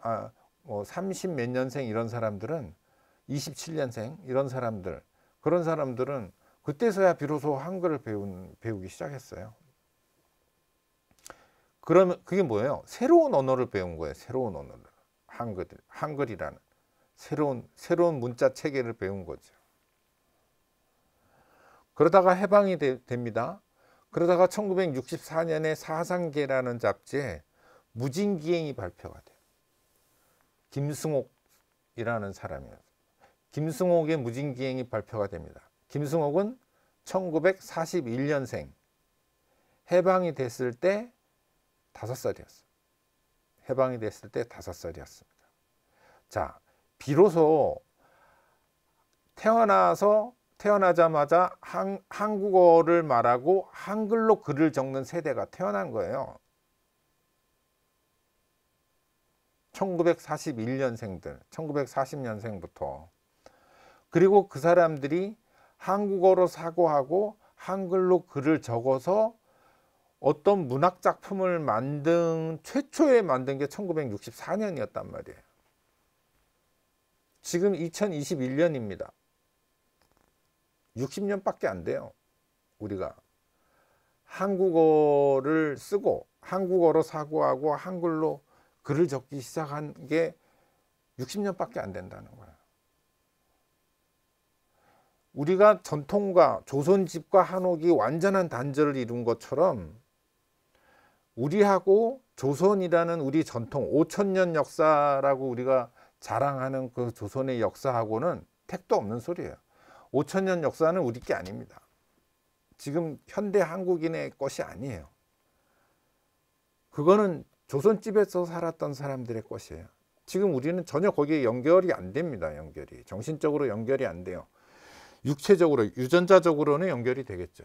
아뭐30 몇 년생 이런 사람들은 27년생 이런 사람들 그런 사람들은 그때서야 비로소 한글을 배운 배우기 시작했어요. 그러면 그게 뭐예요? 새로운 언어를 배운 거예요. 새로운 언어를 한글 한글이라는 새로운 새로운 문자 체계를 배운 거죠. 그러다가 해방이 되, 됩니다. 그러다가 1964년에 사상계라는 잡지에 무진기행이 발표가 돼요. 김승옥이라는 사람이에요. 김승옥의 무진기행이 발표가 됩니다. 김승옥은 1941년생 해방이 됐을 때 다섯 살이었어. 해방이 됐을 때 다섯 살이었습니다. 자, 비로소 태어나서 태어나자마자 한, 한국어를 말하고 한글로 글을 적는 세대가 태어난 거예요. 1941년생들, 1940년생부터. 그리고 그 사람들이 한국어로 사고하고 한글로 글을 적어서 어떤 문학 작품을 만든 최초에 만든 게 1964년이었단 말이에요. 지금 2021년입니다. 60년밖에 안 돼요. 우리가 한국어를 쓰고 한국어로 사고하고 한글로 글을 적기 시작한 게 60년밖에 안 된다는 거예요. 우리가 전통과 조선집과 한옥이 완전한 단절을 이룬 것처럼 우리하고 조선이라는 우리 전통 5천년 역사라고 우리가 자랑하는 그 조선의 역사하고는 택도 없는 소리예요. 5천년 역사는 우리 게 아닙니다. 지금 현대 한국인의 것이 아니에요. 그거는 조선집에서 살았던 사람들의 것이에요. 지금 우리는 전혀 거기에 연결이 안 됩니다. 연결이. 정신적으로 연결이 안 돼요. 육체적으로, 유전자적으로는 연결이 되겠죠.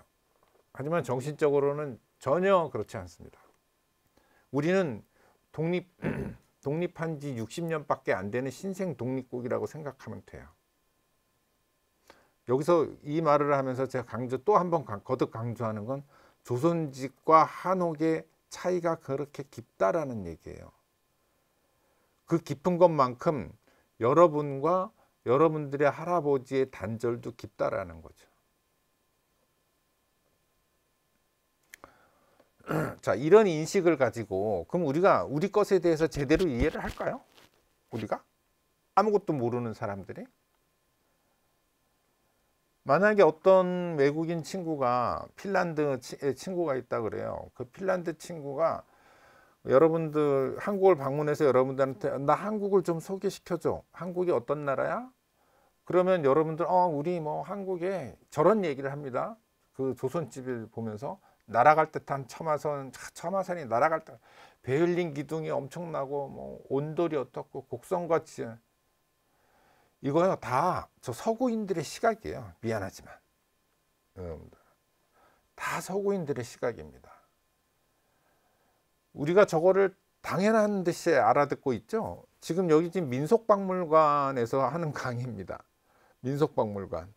하지만 정신적으로는 전혀 그렇지 않습니다. 우리는 독립 독립한 지 60년밖에 안 되는 신생 독립국이라고 생각하면 돼요. 여기서 이 말을 하면서 제가 강조 또 한 번 거듭 강조하는 건 조선직과 한옥의 차이가 그렇게 깊다라는 얘기예요. 그 깊은 것만큼 여러분과 여러분들의 할아버지의 단절도 깊다라는 거죠. 자, 이런 인식을 가지고 그럼 우리가 우리 것에 대해서 제대로 이해를 할까요? 우리가? 아무것도 모르는 사람들이? 만약에 어떤 외국인 친구가 핀란드 친구가 있다 그래요. 그 핀란드 친구가 여러분들 한국을 방문해서 여러분들한테 나 한국을 좀 소개시켜 줘. 한국이 어떤 나라야? 그러면 여러분들 어 우리 뭐 한국에 저런 얘기를 합니다. 그 조선집을 보면서 날아갈 듯한 처마선 처마선이 날아갈 듯 베를린 기둥이 엄청나고 뭐 온돌이 어떻고 곡선과 지연 이거요 다저 서구인들의 시각이에요 미안하지만 다 서구인들의 시각입니다 우리가 저거를 당연한 듯이 알아듣고 있죠 지금 여기 지금 민속박물관에서 하는 강의입니다 민속박물관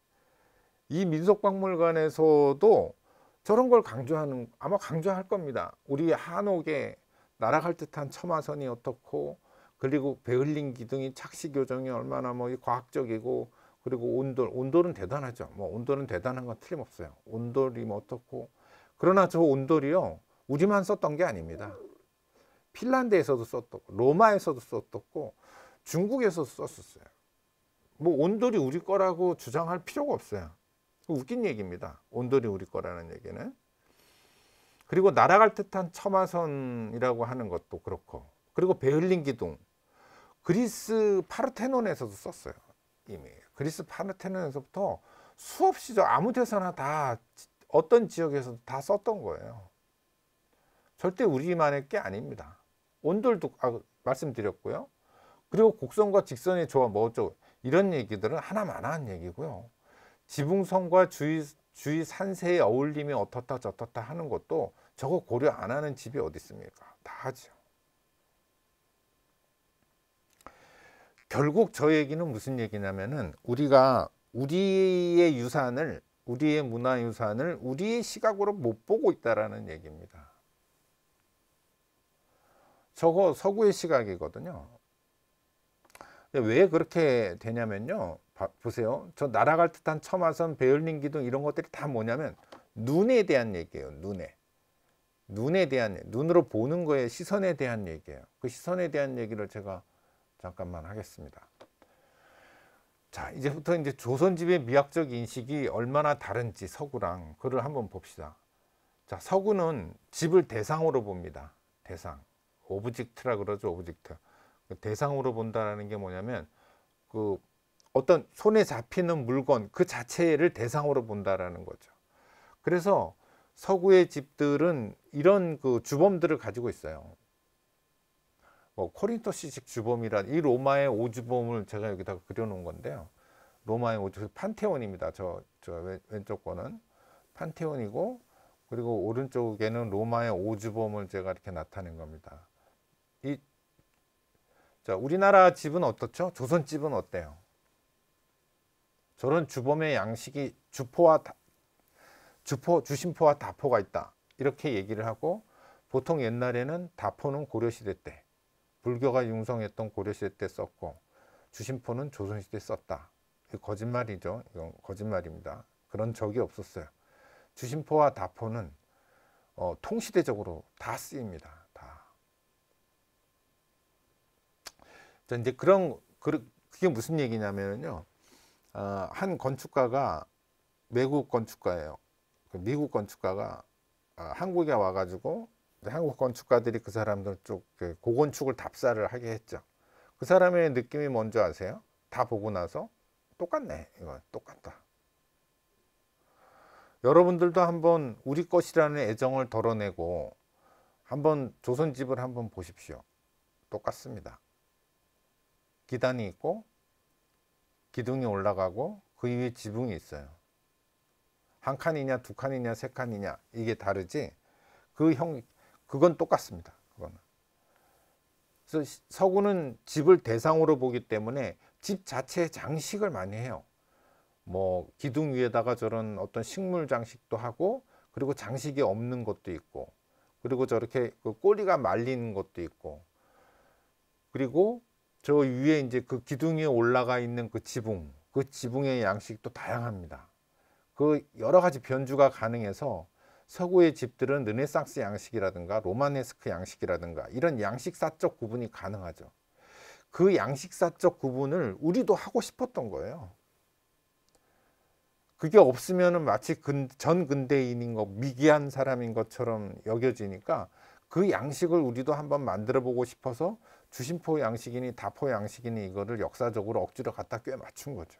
이 민속박물관에서도 저런 걸 강조하는 아마 강조할 겁니다. 우리 한옥에 날아갈 듯한 처마선이 어떻고 그리고 베를린 기둥이 착시 교정이 얼마나 뭐 과학적이고 그리고 온돌 온돌은 대단하죠. 뭐 온돌은 대단한 건 틀림없어요. 온돌이 뭐 어떻고 그러나 저 온돌이요 우리만 썼던 게 아닙니다. 핀란드에서도 썼었고 로마에서도 썼었고 중국에서도 썼었어요. 뭐 온돌이 우리 거라고 주장할 필요가 없어요. 그 웃긴 얘기입니다. 온돌이 우리 거라는 얘기는. 그리고 날아갈 듯한 처마선이라고 하는 것도 그렇고 그리고 베를린 기둥 그리스 파르테논에서도 썼어요. 이미 그리스 파르테논에서부터 수없이 저 아무 데서나 다 어떤 지역에서도 다 썼던 거예요. 절대 우리만의 게 아닙니다. 온돌도 아, 말씀드렸고요. 그리고 곡선과 직선의 조합 뭐 어쩌고 이런 얘기들은 하나만 한 얘기고요. 지붕선과 주위 주위 산세의 어울림이 어떻다 저떻다 하는 것도 저거 고려 안 하는 집이 어디 있습니까? 다 하죠. 결국 저 얘기는 무슨 얘기냐면은 우리가 우리의 유산을 우리의 문화 유산을 우리의 시각으로 못 보고 있다라는 얘기입니다. 저거 서구의 시각이거든요. 왜 그렇게 되냐면요. 보세요. 저 날아갈 듯한 처마선, 베를린 기둥 이런 것들이 다 뭐냐면 눈에 대한 얘기예요. 눈에. 눈에 대한 눈으로 보는 거에 시선에 대한 얘기예요. 그 시선에 대한 얘기를 제가 잠깐만 하겠습니다. 자, 이제부터 이제 조선집의 미학적 인식이 얼마나 다른지 서구랑 그를 한번 봅시다. 자, 서구는 집을 대상으로 봅니다. 대상. 오브젝트라 그러죠, 오브젝트. 그 대상으로 본다라는 게 뭐냐면 그 어떤 손에 잡히는 물건 그 자체를 대상으로 본다라는 거죠. 그래서 서구의 집들은 이런 그 주범들을 가지고 있어요. 뭐 코린토시식 주범이란 이 로마의 오주범을 제가 여기다 그려놓은 건데요. 로마의 오주 판테온입니다. 저, 저 왼쪽 거는 판테온이고 그리고 오른쪽에는 로마의 오주범을 제가 이렇게 나타낸 겁니다. 이, 자, 우리나라 집은 어떻죠? 조선집은 어때요? 저런 주범의 양식이 주포와 다, 주포 주심포와 다포가 있다 이렇게 얘기를 하고 보통 옛날에는 다포는 고려시대 때 불교가 융성했던 고려시대 때 썼고 주심포는 조선시대 썼다 거짓말이죠 이건 거짓말입니다 그런 적이 없었어요 주심포와 다포는 어, 통시대적으로 다 쓰입니다 다 자, 이제 그런 그게 무슨 얘기냐면요 어, 한 건축가가 외국 건축가예요. 그 미국 건축가가 어, 한국에 와가지고 한국 건축가들이 그 사람들 쪽 그 고건축을 답사를 하게 했죠. 그 사람의 느낌이 뭔지 아세요? 다 보고 나서 똑같네. 이거 똑같다. 여러분들도 한번 우리 것이라는 애정을 덜어내고 한번 조선집을 한번 보십시오. 똑같습니다. 기단이 있고 기둥이 올라가고 그 위에 지붕이 있어요. 한 칸이냐 두 칸이냐 세 칸이냐 이게 다르지 그형 그건 똑같습니다. 그거는. 그래서 서구는 집을 대상으로 보기 때문에 집 자체에 장식을 많이 해요. 뭐 기둥 위에다가 저런 어떤 식물 장식도 하고 그리고 장식이 없는 것도 있고 그리고 저렇게 그 꼬리가 말린 것도 있고 그리고 저 위에 이제 그 기둥에 올라가 있는 그 지붕, 그 지붕의 양식도 다양합니다. 그 여러 가지 변주가 가능해서 서구의 집들은 르네상스 양식이라든가 로마네스크 양식이라든가 이런 양식사적 구분이 가능하죠. 그 양식사적 구분을 우리도 하고 싶었던 거예요. 그게 없으면 마치 근, 전 근대인인 것, 미개한 사람인 것처럼 여겨지니까 그 양식을 우리도 한번 만들어 보고 싶어서 주심포 양식이니 다포 양식이니 이거를 역사적으로 억지로 갖다 꽤 맞춘 거죠.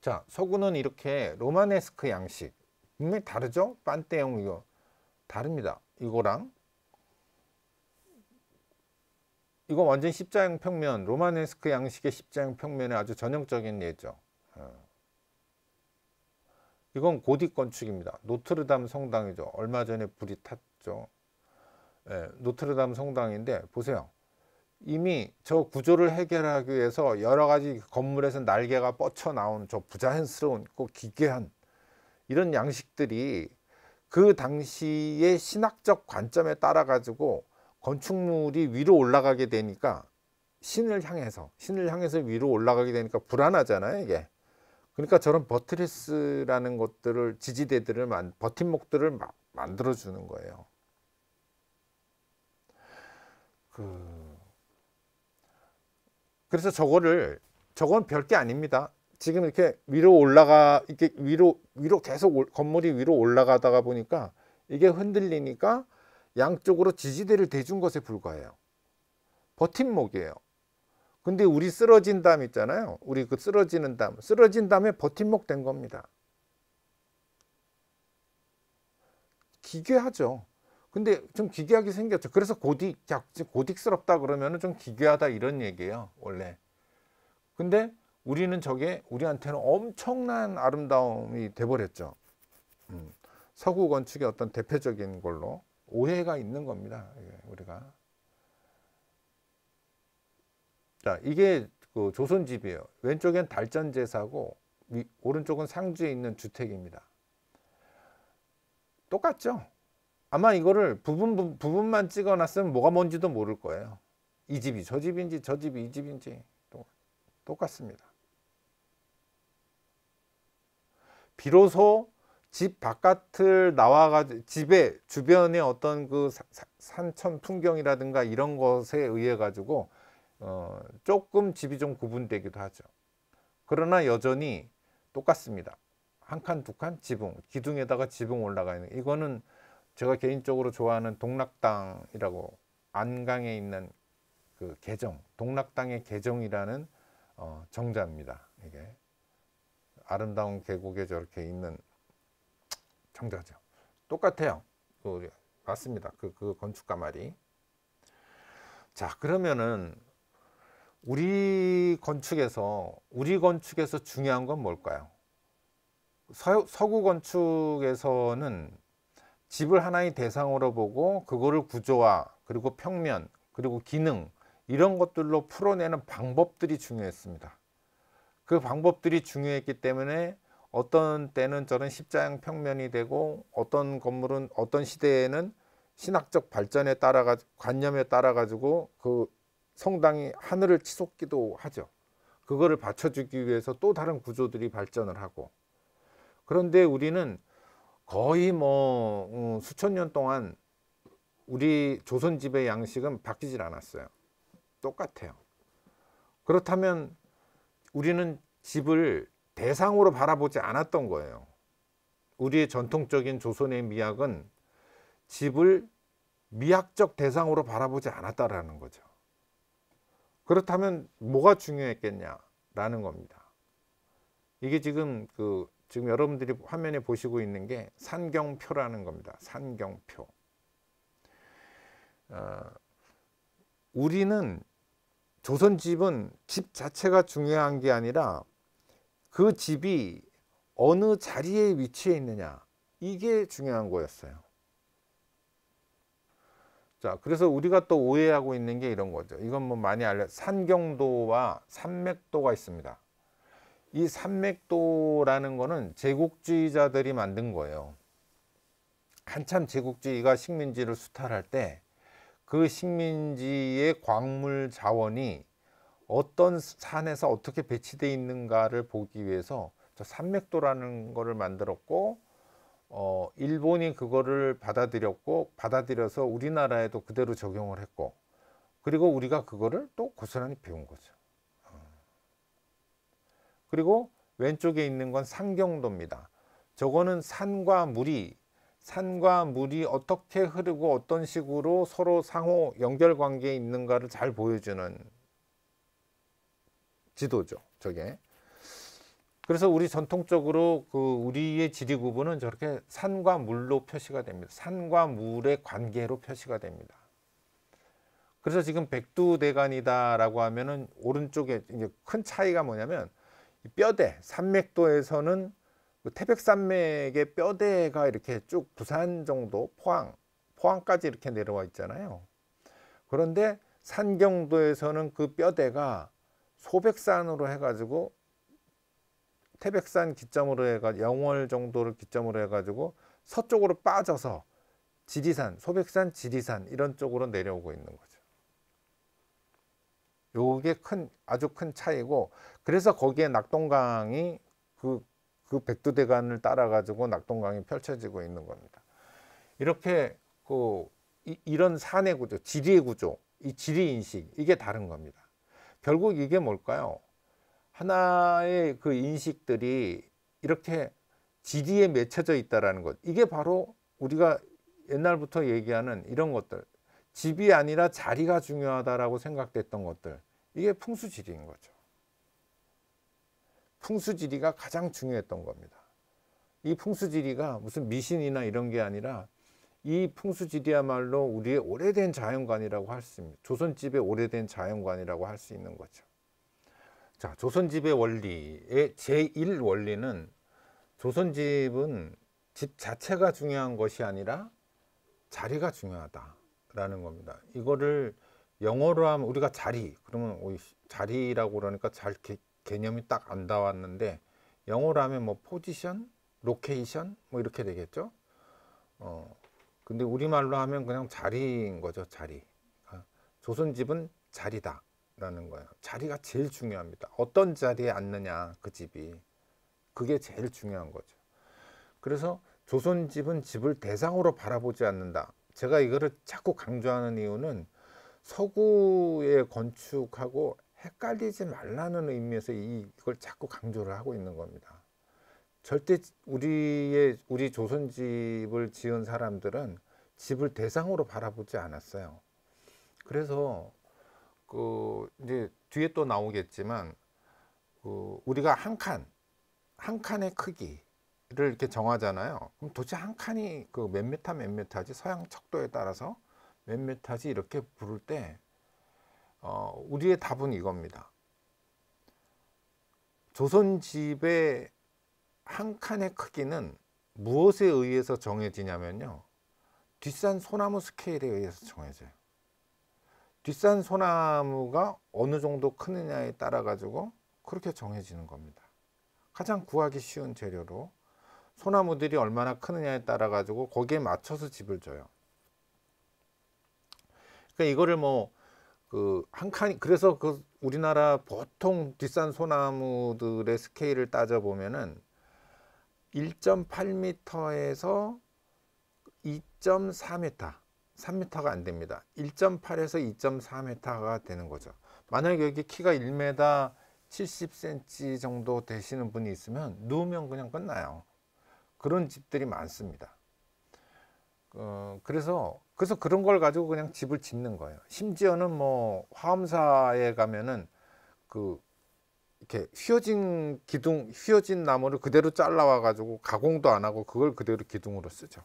자, 서구는 이렇게 로마네스크 양식. 분명히 다르죠? 빤떼용 이거. 다릅니다. 이거랑. 이거 완전 십자형 평면, 로마네스크 양식의 십자형 평면의 아주 전형적인 예죠. 어. 이건 고딕 건축입니다. 노트르담 성당이죠. 얼마 전에 불이 탔죠. 예, 노트르담 성당인데 보세요. 이미 저 구조를 해결하기 위해서 여러 가지 건물에서 날개가 뻗쳐 나온 저 부자연스러운 꼭 그 기괴한 이런 양식들이 그 당시의 신학적 관점에 따라 가지고 건축물이 위로 올라가게 되니까 신을 향해서 신을 향해서 위로 올라가게 되니까 불안하잖아요 이게 그러니까 저런 버트리스라는 것들을 지지대들을 만 버팀목들을 만들어 주는 거예요 그 그래서 저거를 저건 별게 아닙니다. 지금 이렇게 위로 올라가 이게 위로 위로 계속 올, 건물이 위로 올라가다가 보니까 이게 흔들리니까 양쪽으로 지지대를 대준 것에 불과해요. 버팀목이에요. 근데 우리 쓰러진 담 있잖아요. 우리 그 쓰러지는 담, 쓰러진 담에 버팀목 된 겁니다. 기괴하죠. 근데 좀 기괴하게 생겼죠. 그래서 고딕, 고딕스럽다 그러면 은좀 기괴하다 이런 얘기예요. 원래. 근데 우리는 저게 우리한테는 엄청난 아름다움이 돼버렸죠. 음, 서구 건축의 어떤 대표적인 걸로 오해가 있는 겁니다. 우리가. 자, 이게 그 조선집이에요. 왼쪽엔 달전제사고 위, 오른쪽은 상주에 있는 주택입니다. 똑같죠? 아마 이거를 부분 부, 부분만 찍어놨으면 뭐가 뭔지도 모를 거예요. 이 집이 저 집인지 저 집이 이 집인지 똑같습니다. 비로소 집 바깥을 나와가지고 집의 주변의 어떤 그 산천 풍경이라든가 이런 것에 의해 가지고 어, 조금 집이 좀 구분되기도 하죠. 그러나 여전히 똑같습니다. 한 칸, 두 칸, 지붕, 기둥에다가 지붕 올라가 있는 이거는 제가 개인적으로 좋아하는 동락당이라고 안강에 있는 그계정 동락당의 계정이라는 어, 정자입니다. 이게 아름다운 계곡에 저렇게 있는 정자죠. 똑같아요. 그, 맞습니다. 그, 그 건축가 말이. 자, 그러면은 우리 건축에서 우리 건축에서 중요한 건 뭘까요? 서, 서구 건축에서는 집을 하나의 대상으로 보고 그거를 구조화 그리고 평면 그리고 기능 이런 것들로 풀어내는 방법들이 중요했습니다. 그 방법들이 중요했기 때문에 어떤 때는 저는 십자형 평면이 되고 어떤 건물은 어떤 시대에는 신학적 발전에 따라가 관념에 따라 가지고 그 성당이 하늘을 치솟기도 하죠. 그거를 받쳐주기 위해서 또 다른 구조들이 발전을 하고 그런데 우리는 거의 뭐 음, 수천 년 동안 우리 조선 집의 양식은 바뀌질 않았어요. 똑같아요. 그렇다면 우리는 집을 대상으로 바라보지 않았던 거예요. 우리의 전통적인 조선의 미학은 집을 미학적 대상으로 바라보지 않았다라는 거죠. 그렇다면 뭐가 중요했겠냐라는 겁니다. 이게 지금 그 지금 여러분들이 화면에 보시고 있는 게 산경표라는 겁니다. 산경표. 어, 우리는 조선집은 집 자체가 중요한 게 아니라 그 집이 어느 자리에 위치해 있느냐 이게 중요한 거였어요. 자, 그래서 우리가 또 오해하고 있는 게 이런 거죠. 이건 뭐 많이 알려 산경도와 산맥도가 있습니다. 이 산맥도라는 거는 제국주의자들이 만든 거예요. 한참 제국주의가 식민지를 수탈할 때 그 식민지의 광물 자원이 어떤 산에서 어떻게 배치되어 있는가를 보기 위해서 저 산맥도라는 거를 만들었고 어, 일본이 그거를 받아들였고 받아들여서 우리나라에도 그대로 적용을 했고 그리고 우리가 그거를 또 고스란히 배운 거죠. 그리고 왼쪽에 있는 건 상경도입니다. 저거는 산과 물이 산과 물이 어떻게 흐르고 어떤 식으로 서로 상호 연결 관계에 있는가를 잘 보여주는 지도죠. 저게. 그래서 우리 전통적으로 그 우리의 지리 구분은 저렇게 산과 물로 표시가 됩니다. 산과 물의 관계로 표시가 됩니다. 그래서 지금 백두대간이다라고 하면은 오른쪽에 이제 큰 차이가 뭐냐면 뼈대 산맥도에서는 그 태백산맥의 뼈대가 이렇게 쭉 부산 정도 포항 포항까지 이렇게 내려와 있잖아요. 그런데 산경도에서는 그 뼈대가 소백산으로 해가지고 태백산 기점으로 해가 영월 정도를 기점으로 해가지고 서쪽으로 빠져서 지리산, 소백산, 지리산 이런 쪽으로 내려오고 있는 거죠. 요게 큰 아주 큰 차이고 그래서 거기에 낙동강이 그, 그 백두대간을 따라가지고 낙동강이 펼쳐지고 있는 겁니다. 이렇게 그 이, 런 산의 구조, 지리의 구조, 이 지리 인식 이게 다른 겁니다. 결국 이게 뭘까요? 하나의 그 인식들이 이렇게 지리에 맺혀져 있다는 것. 이게 바로 우리가 옛날부터 얘기하는 이런 것들. 집이 아니라 자리가 중요하다라고 생각됐던 것들. 이게 풍수지리인 거죠. 풍수지리가 가장 중요했던 겁니다. 이 풍수지리가 무슨 미신이나 이런 게 아니라 이 풍수지리야말로 우리의 오래된 자연관이라고 할 수있습 조선집의 오래된 자연관이라고 할 수 있는 거죠. 자, 조선집의 원리의 제1원리는 조선집은 집 자체가 중요한 것이 아니라 자리가 중요하다라는 겁니다. 이거를 영어로 하면 우리가 자리, 그러면 자리라고 그러니까 잘 개념이 딱 안 닿았는데 영어로 하면 뭐 포지션, 로케이션 뭐 이렇게 되겠죠. 어, 근데 우리말로 하면 그냥 자리인 거죠. 자리. 아, 조선집은 자리다. 라는 거예요. 자리가 제일 중요합니다. 어떤 자리에 앉느냐, 그 집이. 그게 제일 중요한 거죠. 그래서 조선집은 집을 대상으로 바라보지 않는다. 제가 이거를 자꾸 강조하는 이유는 서구의 건축하고 헷갈리지 말라는 의미에서 이걸 자꾸 강조를 하고 있는 겁니다. 절대 우리의 우리 조선집을 지은 사람들은 집을 대상으로 바라보지 않았어요. 그래서 그 이제 뒤에 또 나오겠지만 그 우리가 한 칸, 한 칸의 크기를 이렇게 정하잖아요. 그럼 도대체 한 칸이 그몇 메타 몇 메타지 서양 척도에 따라서 몇 메타지 이렇게 부를 때 어, 우리의 답은 이겁니다. 조선집의 한 칸의 크기는 무엇에 의해서 정해지냐면요. 뒷산 소나무 스케일에 의해서 정해져요. 뒷산 소나무가 어느 정도 크느냐에 따라 가지고 그렇게 정해지는 겁니다. 가장 구하기 쉬운 재료로 소나무들이 얼마나 크느냐에 따라 가지고 거기에 맞춰서 집을 줘요. 그러니까 이거를 뭐 그한 칸이 그래서 그 우리나라 보통 뒷산 소나무들의 스케일을 따져 보면은 1.8m에서 2.4m, 3m가 안 됩니다. 1.8에서 2.4m가 되는 거죠. 만약 에 여기 키가 1m 70cm 정도 되시는 분이 있으면 누우면 그냥 끝나요. 그런 집들이 많습니다. 어, 그래서 그래서 그런 걸 가지고 그냥 집을 짓는 거예요. 심지어는 뭐 화엄사에 가면은 그 이렇게 휘어진 기둥, 휘어진 나무를 그대로 잘라와 가지고 가공도 안 하고 그걸 그대로 기둥으로 쓰죠.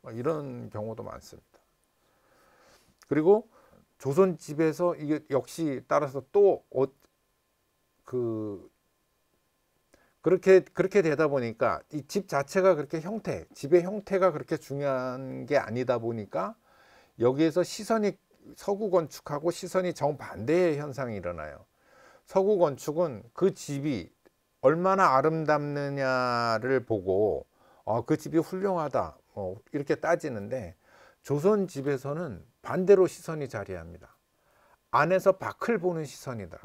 뭐 이런 경우도 많습니다. 그리고 조선 집에서 이게 역시 따라서 또그 어, 그렇게 그렇게 되다 보니까 이 집 자체가 그렇게 형태 집의 형태가 그렇게 중요한 게 아니다 보니까 여기에서 시선이 서구 건축하고 시선이 정반대의 현상이 일어나요. 서구 건축은 그 집이 얼마나 아름답느냐를 보고 어, 그 집이 훌륭하다 어, 이렇게 따지는데 조선 집에서는 반대로 시선이 자리합니다. 안에서 밖을 보는 시선이다.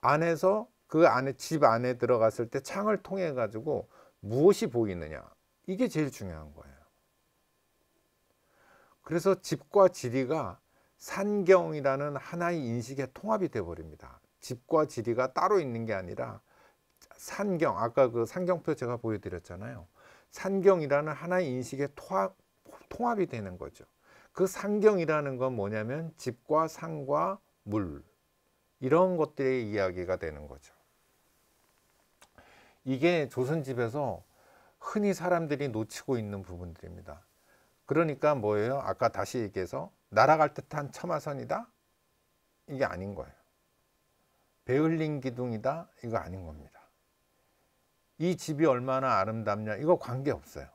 안에서 그 안에 집 안에 들어갔을 때 창을 통해 가지고 무엇이 보이느냐 이게 제일 중요한 거예요. 그래서 집과 지리가 산경이라는 하나의 인식의 통합이 되어버립니다. 집과 지리가 따로 있는 게 아니라 산경, 아까 그 산경표 제가 보여드렸잖아요. 산경이라는 하나의 인식의 통합, 통합이 되는 거죠. 그 산경이라는 건 뭐냐면 집과 산과 물 이런 것들의 이야기가 되는 거죠. 이게 조선집에서 흔히 사람들이 놓치고 있는 부분들입니다. 그러니까 뭐예요? 아까 다시 얘기해서 날아갈 듯한 처마선이다? 이게 아닌 거예요. 베 흘린 기둥이다? 이거 아닌 겁니다. 이 집이 얼마나 아름답냐? 이거 관계없어요.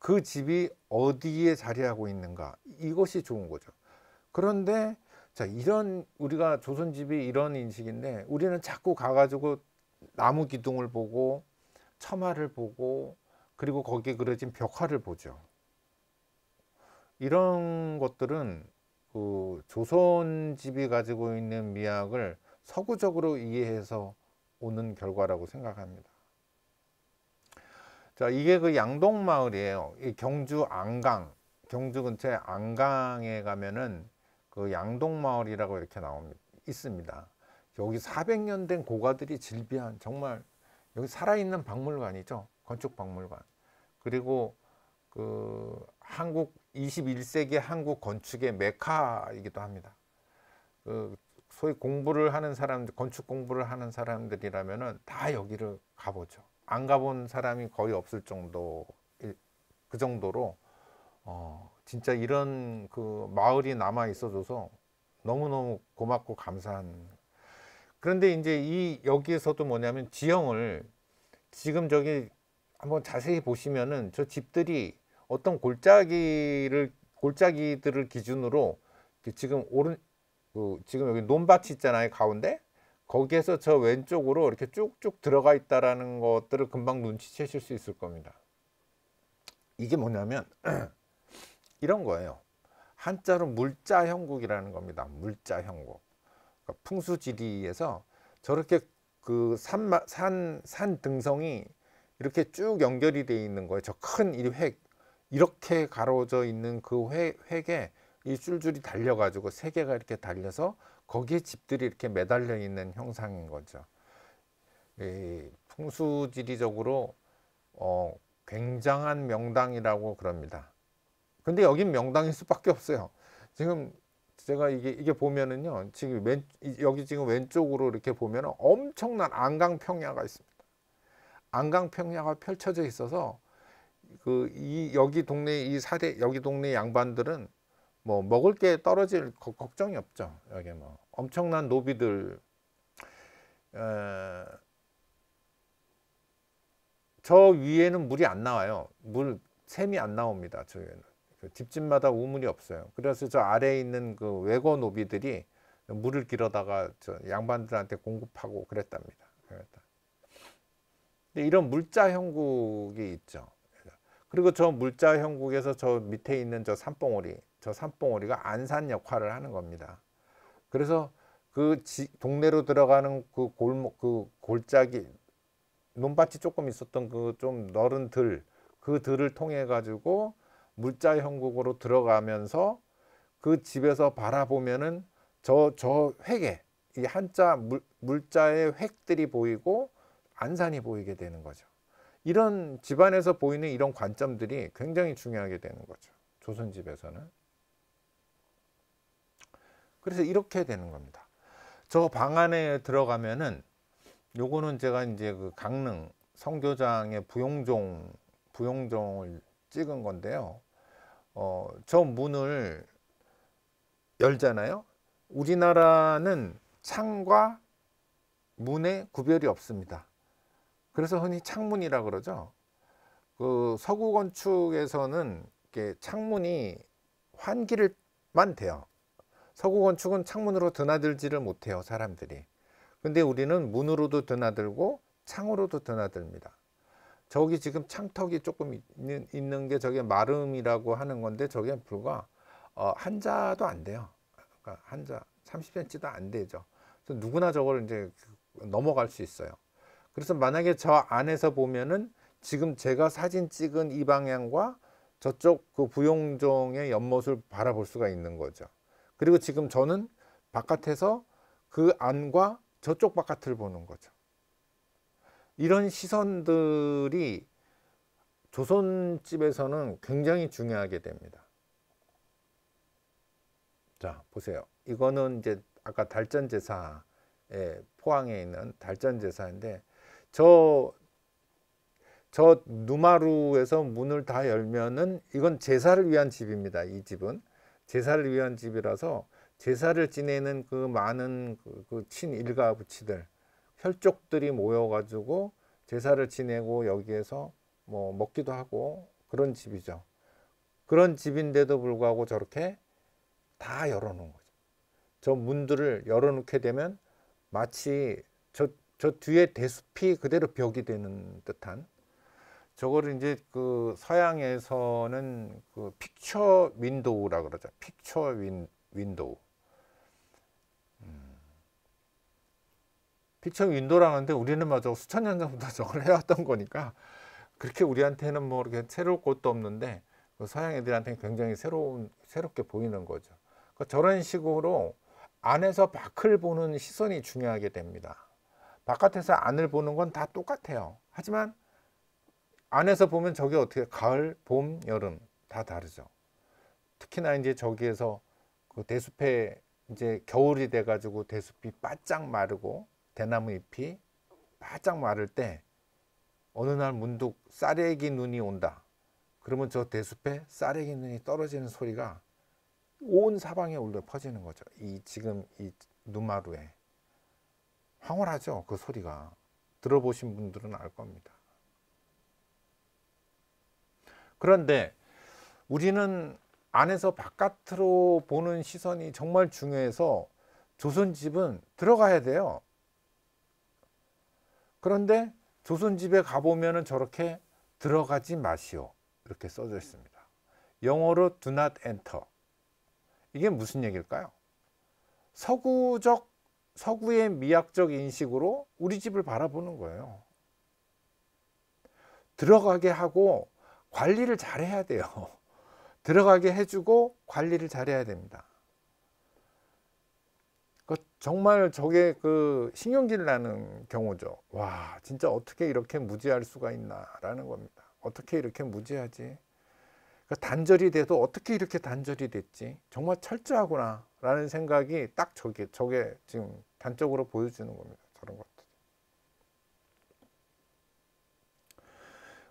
그 집이 어디에 자리하고 있는가? 이것이 좋은 거죠. 그런데 자 이런 우리가 조선집이 이런 인식인데 우리는 자꾸 가가지고 나무 기둥을 보고 처마를 보고 그리고 거기에 그려진 벽화를 보죠. 이런 것들은 그 조선집이 가지고 있는 미학을 서구적으로 이해해서 오는 결과라고 생각합니다. 자, 이게 그 양동마을이에요. 이 경주 안강, 경주 근처에 안강에 가면은 그 양동마을이라고 이렇게 나옵니다. 있습니다. 여기 400년 된 고가들이 질비한 정말 여기 살아있는 박물관이죠. 건축 박물관. 그리고 그 한국 21세기 한국 건축의 메카이기도 합니다. 그 소위 공부를 하는 사람들, 건축 공부를 하는 사람들이라면은 다 여기를 가보죠. 안 가본 사람이 거의 없을 정도, 그 정도로 어, 진짜 이런 그 마을이 남아 있어줘서 너무너무 고맙고 감사한. 그런데 이제 이 여기에서도 뭐냐면 지형을 지금 저기 한번 자세히 보시면은 저 집들이 어떤 골짜기를 골짜기들을 기준으로 지금 오른 그 지금 여기 논밭이 있잖아요 가운데 거기에서 저 왼쪽으로 이렇게 쭉쭉 들어가 있다라는 것들을 금방 눈치채실 수 있을 겁니다. 이게 뭐냐면 이런 거예요. 한자로 물자 형국이라는 겁니다. 물자 형국. 그러니까 풍수지리에서 저렇게 그 산 산 산 등성이 이렇게 쭉 연결이 돼 있는 거예요. 저큰이획 이렇게 가로져 있는 그 회, 획에 이 줄줄이 달려가지고 세 개가 이렇게 달려서 거기에 집들이 이렇게 매달려 있는 형상인 거죠. 이 풍수지리적으로 어, 굉장한 명당이라고 그럽니다. 근데 여긴 명당일 수밖에 없어요. 지금 제가 이게 이게 보면은요. 지금 왼 여기 지금 왼쪽으로 이렇게 보면 엄청난 안강평야가 있습니다. 안강평야가 펼쳐져 있어서 그이 여기 동네 이 사대 여기 동네 양반들은 뭐 먹을 게 떨어질 거, 걱정이 없죠. 여기 뭐 엄청난 노비들 에... 저 위에는 물이 안 나와요. 물 샘이 안 나옵니다. 저기는 그 집집마다 우물이 없어요. 그래서 저 아래에 있는 그 외고 노비들이 물을 길어다가 저 양반들한테 공급하고 그랬답니다. 그랬다. 이런 물자 형국이 있죠. 그리고 저 물자 형국에서 저 밑에 있는 저산봉오리저산봉오리가 안산 역할을 하는 겁니다. 그래서 그 지, 동네로 들어가는 그 골목, 그 골짜기, 논밭이 조금 있었던 그 좀 넓은 들, 그 들을 통해 가지고 물자 형국으로 들어가면서 그 집에서 바라보면은 저, 저 회계, 이 한자 물, 물자의 획들이 보이고 안산이 보이게 되는 거죠. 이런 집안에서 보이는 이런 관점들이 굉장히 중요하게 되는 거죠. 조선집에서는. 그래서 이렇게 되는 겁니다. 저 방 안에 들어가면은 요거는 제가 이제 그 강릉 성교장의 부용종 부용종을 찍은 건데요. 어, 저 문을 열잖아요. 우리나라는 창과 문의 구별이 없습니다. 그래서 흔히 창문이라 그러죠. 그 서구 건축에서는 이렇게 창문이 환기를만 돼요. 서구 건축은 창문으로 드나들지를 못해요, 사람들이. 근데 우리는 문으로도 드나들고 창으로도 드나듭니다. 저기 지금 창턱이 조금 있는, 있는 게 저게 마름이라고 하는 건데 저게 불과 어, 한자도 안 돼요. 그러니까 한자 30cm도 안 되죠. 누구나 저걸 이제 넘어갈 수 있어요. 그래서 만약에 저 안에서 보면은 지금 제가 사진 찍은 이 방향과 저쪽 그 부용종의 연못을 바라볼 수가 있는 거죠. 그리고 지금 저는 바깥에서 그 안과 저쪽 바깥을 보는 거죠. 이런 시선들이 조선집에서는 굉장히 중요하게 됩니다. 자, 보세요. 이거는 이제 아까 달전제사 포항에 있는 달전제사인데 저, 저 누마루에서 문을 다 열면은 이건 제사를 위한 집입니다. 이 집은. 제사를 위한 집이라서 제사를 지내는 그 많은 그, 그 친일가 부치들, 혈족들이 모여가지고 제사를 지내고 여기에서 뭐 먹기도 하고 그런 집이죠. 그런 집인데도 불구하고 저렇게 다 열어놓은 거죠. 저 문들을 열어놓게 되면 마치 저저 뒤에 데스피 그대로 벽이 되는 듯한 저거를 이제 그 서양에서는 그 픽처 윈도우라 그러죠. 픽처 윈, 윈도우. 음. 픽처 윈도우라는데 우리는 마저 뭐 수천 년 전부터 저걸 해왔던 거니까 그렇게 우리한테는 뭐 이렇게 새로운 것도 없는데 그 서양 애들한테는 굉장히 새로운 새롭게 보이는 거죠. 그러니까 저런 식으로 안에서 밖을 보는 시선이 중요하게 됩니다. 바깥에서 안을 보는 건 다 똑같아요. 하지만 안에서 보면 저게 어떻게 가을, 봄, 여름 다 다르죠. 특히나 이제 저기에서 그 대숲에 이제 겨울이 돼가지고 대숲이 바짝 마르고 대나무 잎이 바짝 마를 때 어느 날 문득 쌀래기 눈이 온다. 그러면 저 대숲에 쌀래기 눈이 떨어지는 소리가 온 사방에 울려 퍼지는 거죠. 이 지금 이 누마루에. 황홀하죠. 그 소리가. 들어보신 분들은 알 겁니다. 그런데 우리는 안에서 바깥으로 보는 시선이 정말 중요해서 조선집은 들어가야 돼요. 그런데 조선집에 가보면 저렇게 들어가지 마시오 이렇게 써져 있습니다. 영어로 do not enter 이게 무슨 얘기일까요? 서구적 서구의 미학적 인식으로 우리 집을 바라보는 거예요. 들어가게 하고 관리를 잘해야 돼요. 들어가게 해주고 관리를 잘해야 됩니다. 그 정말 저게 그 신경질 나는 경우죠. 와, 진짜 어떻게 이렇게 무지할 수가 있나라는 겁니다. 어떻게 이렇게 무지하지? 그러니까 단절이 돼도 어떻게 이렇게 단절이 됐지? 정말 철저하구나라는 생각이 딱 저게 저게 지금 단적으로 보여주는 겁니다. 저런 것들.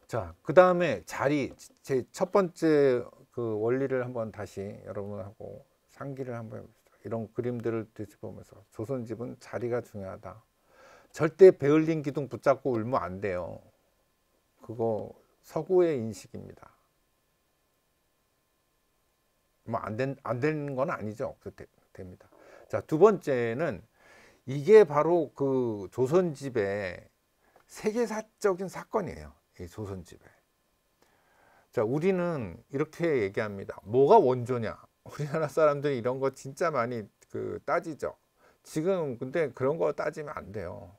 자, 그 다음에 자리. 제 첫 번째 그 원리를 한번 다시 여러분하고 상기를 한번 해봅시다. 이런 그림들을 뒤집으면서 조선집은 자리가 중요하다. 절대 베를린 기둥 붙잡고 울면 안 돼요. 그거 서구의 인식입니다. 뭐 안 된안 되는 건 아니죠. 그 됩니다. 자, 두 번째는 이게 바로 그 조선집의 세계사적인 사건이에요. 이 조선집에. 자, 우리는 이렇게 얘기합니다. 뭐가 원조냐? 우리나라 사람들이 이런 거 진짜 많이 그 따지죠. 지금 근데 그런 거 따지면 안 돼요.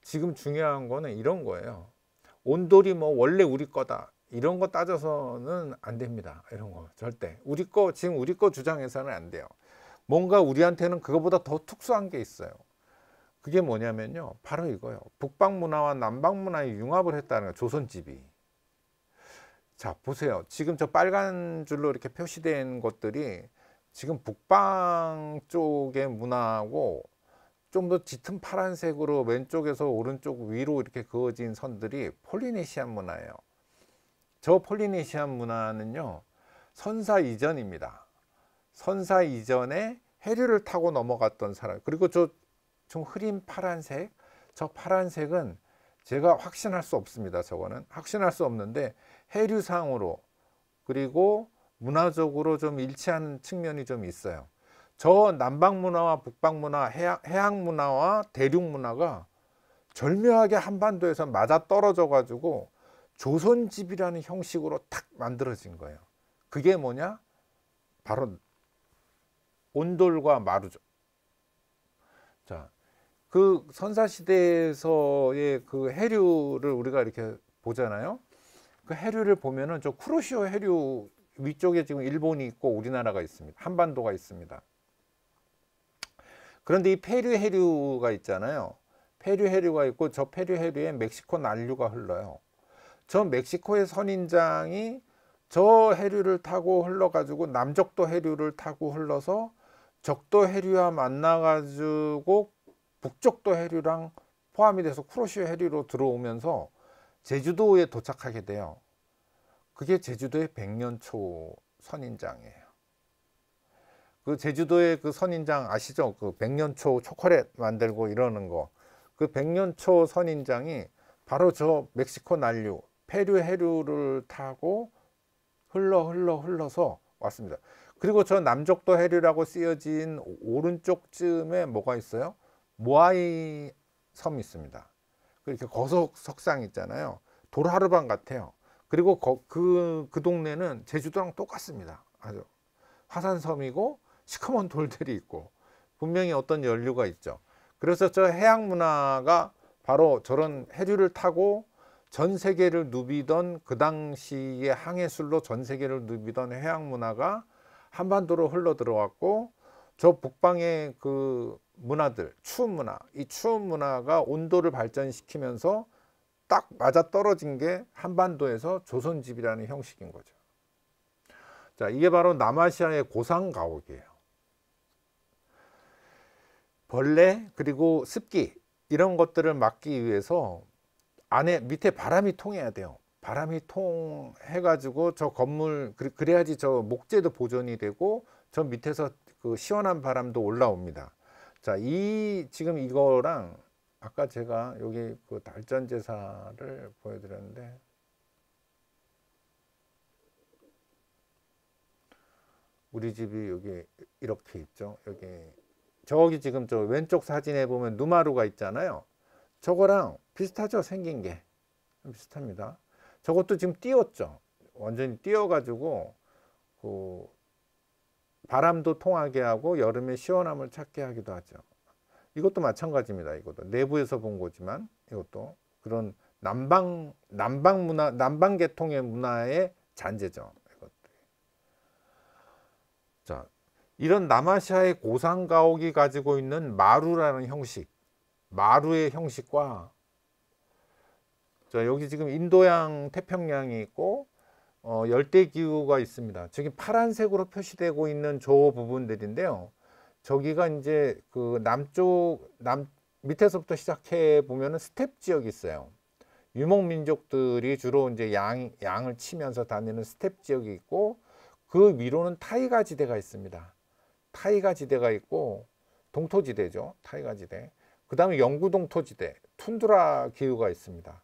지금 중요한 거는 이런 거예요. 온돌이 뭐 원래 우리 거다. 이런 거 따져서는 안 됩니다. 이런 거 절대. 우리 거 지금 우리 거 주장해서는 안 돼요. 뭔가 우리한테는 그것보다더 특수한 게 있어요. 그게 뭐냐면요. 바로 이거요. 북방 문화와 남방 문화의 융합을 했다는 거예요. 조선집이. 자, 보세요. 지금 저 빨간 줄로 이렇게 표시된 것들이 지금 북방 쪽의 문화하고 좀 더 짙은 파란색으로 왼쪽에서 오른쪽 위로 이렇게 그어진 선들이 폴리네시안 문화예요. 저 폴리네시안 문화는요. 선사 이전입니다. 선사 이전에 해류를 타고 넘어갔던 사람 그리고 저 좀 흐린 파란색 저 파란색은 제가 확신할 수 없습니다 저거는 확신할 수 없는데 해류상으로 그리고 문화적으로 좀 일치하는 측면이 좀 있어요 저 남방 문화와 북방 문화 해양 문화와 대륙 문화가 절묘하게 한반도에서 맞아 떨어져 가지고 조선집이라는 형식으로 탁 만들어진 거예요 그게 뭐냐 바로 온돌과 마루죠. 자, 그 선사시대에서의 그 해류를 우리가 이렇게 보잖아요. 그 해류를 보면은 저 쿠로시오 해류 위쪽에 지금 일본이 있고 우리나라가 있습니다. 한반도가 있습니다. 그런데 이 페류 해류가 있잖아요. 페류 해류가 있고 저 페류 해류에 멕시코 난류가 흘러요. 저 멕시코의 선인장이 저 해류를 타고 흘러가지고 남적도 해류를 타고 흘러서 적도 해류와 만나가지고 북적도 해류랑 포함이 돼서 크로시오 해류로 들어오면서 제주도에 도착하게 돼요. 그게 제주도의 백년초 선인장이에요. 그 제주도의 그 선인장 아시죠? 그 백년초 초콜릿 만들고 이러는 거. 그 백년초 선인장이 바로 저 멕시코 난류, 페류 해류를 타고 흘러 흘러 흘러서 왔습니다. 그리고 저 남쪽도 해류라고 쓰여진 오른쪽쯤에 뭐가 있어요? 모아이 섬이 있습니다. 이렇게 거석 석상 있잖아요. 도라르방 같아요. 그리고 그그 그 동네는 제주도랑 똑같습니다. 아주 화산섬이고 시커먼 돌들이 있고 분명히 어떤 연류가 있죠. 그래서 저 해양 문화가 바로 저런 해류를 타고 전 세계를 누비던 그 당시의 항해술로 전 세계를 누비던 해양 문화가 한반도로 흘러 들어왔고 저 북방의 그 문화들 추운 문화 이 추운 문화가 온도를 발전시키면서 딱 맞아 떨어진 게 한반도에서 조선집이라는 형식인 거죠. 자 이게 바로 남아시아의 고상 가옥이에요. 벌레 그리고 습기 이런 것들을 막기 위해서 안에 밑에 바람이 통해야 돼요. 바람이 통해가지고 저 건물 그래야지 저 목재도 보존이 되고 저 밑에서 그 시원한 바람도 올라옵니다. 자, 이 지금 이거랑 아까 제가 여기 그 달전 제사를 보여드렸는데 우리 집이 여기 이렇게 있죠. 여기 저기 지금 저 왼쪽 사진에 보면 누마루가 있잖아요. 저거랑 비슷하죠 생긴 게 비슷합니다. 저것도 지금 띄웠죠. 완전히 띄워가지고 그 바람도 통하게 하고 여름에 시원함을 찾게 하기도 하죠. 이것도 마찬가지입니다. 이것도 내부에서 본 거지만 이것도 그런 남방 남방 문화 남방 계통의 문화의 잔재죠. 이것들 자, 이런 남아시아의 고상가옥이 가지고 있는 마루라는 형식, 마루의 형식과 자, 여기 지금 인도양, 태평양이 있고 어, 열대 기후가 있습니다. 저기 파란색으로 표시되고 있는 저 부분들인데요. 저기가 이제 그 남쪽 남 밑에서부터 시작해 보면 스텝 지역이 있어요. 유목 민족들이 주로 이제 양 양을 치면서 다니는 스텝 지역이 있고 그 위로는 타이가 지대가 있습니다. 타이가 지대가 있고 동토 지대죠. 타이가 지대. 그다음에 영구 동토 지대, 툰드라 기후가 있습니다.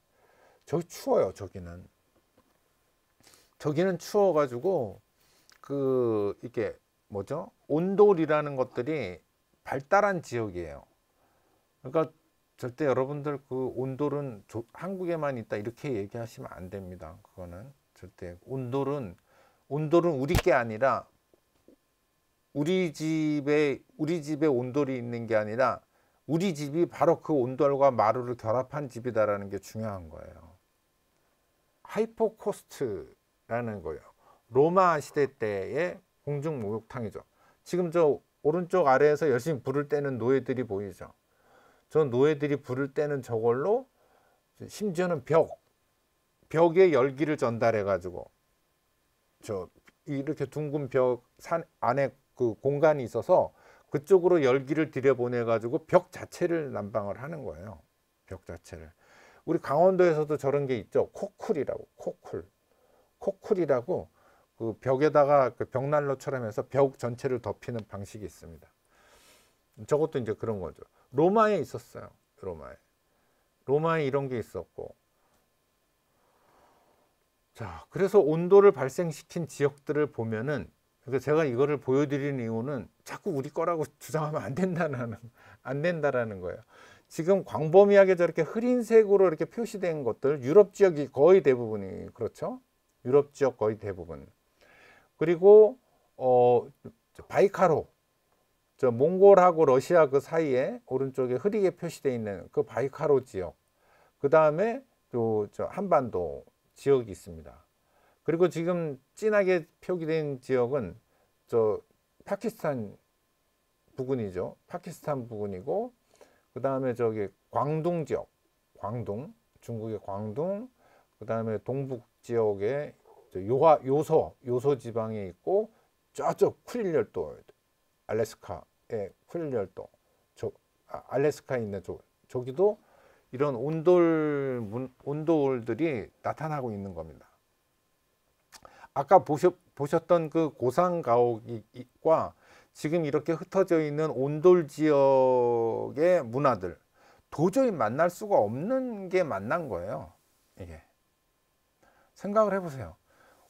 저기 추워요 저기는 저기는 추워가지고 그 이게 뭐죠 온돌이라는 것들이 발달한 지역이에요 그러니까 절대 여러분들 그 온돌은 한국에만 있다 이렇게 얘기하시면 안 됩니다 그거는 절대 온돌은 온돌은 우리 게 아니라 우리 집에 우리 집에 온돌이 있는 게 아니라 우리 집이 바로 그 온돌과 마루를 결합한 집이다라는 게 중요한 거예요. 하이포코스트라는 거예요. 로마 시대 때의 공중 목욕탕이죠. 지금 저 오른쪽 아래에서 열심히 불을 떼는 노예들이 보이죠. 저 노예들이 불을 떼는 저걸로 심지어는 벽, 벽에 열기를 전달해 가지고 저 이렇게 둥근 벽산 안에 그 공간이 있어서 그쪽으로 열기를 들여보내 가지고 벽 자체를 난방을 하는 거예요. 벽 자체를. 우리 강원도에서도 저런 게 있죠. 코쿨이라고. 코쿨. 코쿨이라고 그 벽에다가 그 벽난로처럼 해서 벽 전체를 덮이는 방식이 있습니다. 저것도 이제 그런 거죠. 로마에 있었어요. 로마에. 로마에 이런 게 있었고. 자, 그래서 온도를 발생시킨 지역들을 보면은 그러니까 제가 이거를 보여드리는 이유는 자꾸 우리 거라고 주장하면 안 된다는 안 된다라는 거예요. 지금 광범위하게 저렇게 흐린 색으로 이렇게 표시된 것들 유럽 지역이 거의 대부분이 그렇죠. 유럽 지역 거의 대부분. 그리고 어 바이카로 저 몽골하고 러시아 그 사이에 오른쪽에 흐리게 표시되어 있는 그 바이카로 지역. 그다음에 또저 한반도 지역이 있습니다. 그리고 지금 진하게 표기된 지역은 저 파키스탄 부근이죠. 파키스탄 부근이고 그 다음에 저기 광둥 지역, 광둥, 중국의 광둥, 그 다음에 동북 지역의 요하, 요소, 요소 지방에 있고 저쪽 쿠릴 열도, 알래스카의 쿠릴 열도, 저, 아, 알래스카에 있는 저, 저기도 이런 온돌, 문, 온돌들이 나타나고 있는 겁니다. 아까 보셨, 보셨던 그 고상가옥과 지금 이렇게 흩어져 있는 온돌 지역의 문화들 도저히 만날 수가 없는 게 만난 거예요. 이게 생각을 해보세요.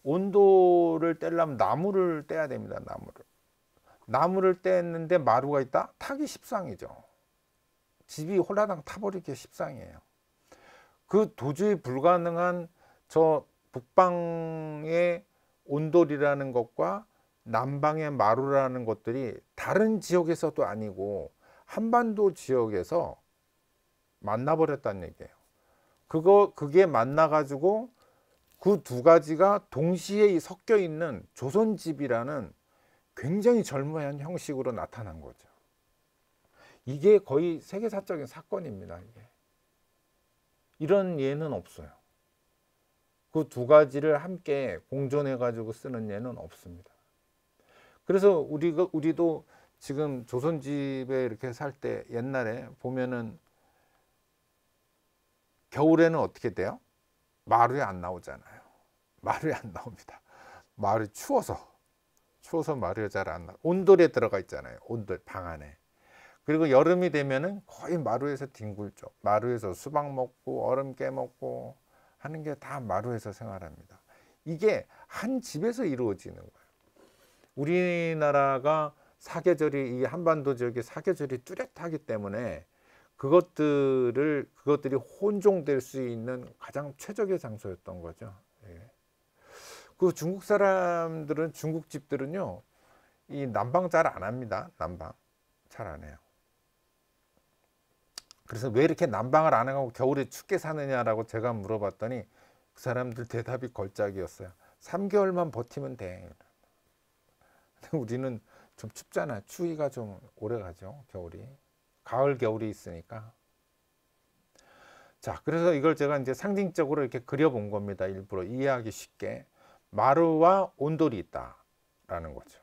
온돌을 떼려면 나무를 떼야 됩니다. 나무를 나무를 떼는데 마루가 있다? 타기 십상이죠. 집이 홀라당 타버리기 십상이에요. 그 도저히 불가능한 저 북방의 온돌이라는 것과 남방의 마루라는 것들이 다른 지역에서도 아니고 한반도 지역에서 만나버렸다는 얘기예요. 그거 그게 만나가지고 그 두 가지가 동시에 섞여 있는 조선집이라는 굉장히 젊은 형식으로 나타난 거죠. 이게 거의 세계사적인 사건입니다. 이게. 이런 예는 없어요. 그 두 가지를 함께 공존해 가지고 쓰는 예는 없습니다. 그래서 우리가 우리도 지금 조선집에 이렇게 살 때 옛날에 보면은 겨울에는 어떻게 돼요? 마루에 안 나오잖아요. 마루에 안 나옵니다. 마루이 추워서 추워서 마루에 잘 안 나. 온돌에 들어가 있잖아요. 온돌 방 안에. 그리고 여름이 되면은 거의 마루에서 뒹굴죠. 마루에서 수박 먹고 얼음 깨 먹고 하는 게 다 마루에서 생활합니다. 이게 한 집에서 이루어지는 거예요. 우리나라가 사계절이 이 한반도 지역의 사계절이 뚜렷하기 때문에 그것들을 그것들이 혼종될 수 있는 가장 최적의 장소였던 거죠. 예. 그 중국 사람들은 중국 집들은요 이 난방 잘 안 합니다. 난방 잘 안 해요. 그래서 왜 이렇게 난방을 안 하고 겨울에 춥게 사느냐라고 제가 물어봤더니 그 사람들 대답이 걸작이었어요. 3개월만 버티면 돼. 우리는 좀 춥잖아. 추위가 좀 오래 가죠. 겨울이. 가을, 겨울이 있으니까. 자, 그래서 이걸 제가 이제 상징적으로 이렇게 그려본 겁니다. 일부러 이해하기 쉽게. 마루와 온돌이 있다라는 거죠.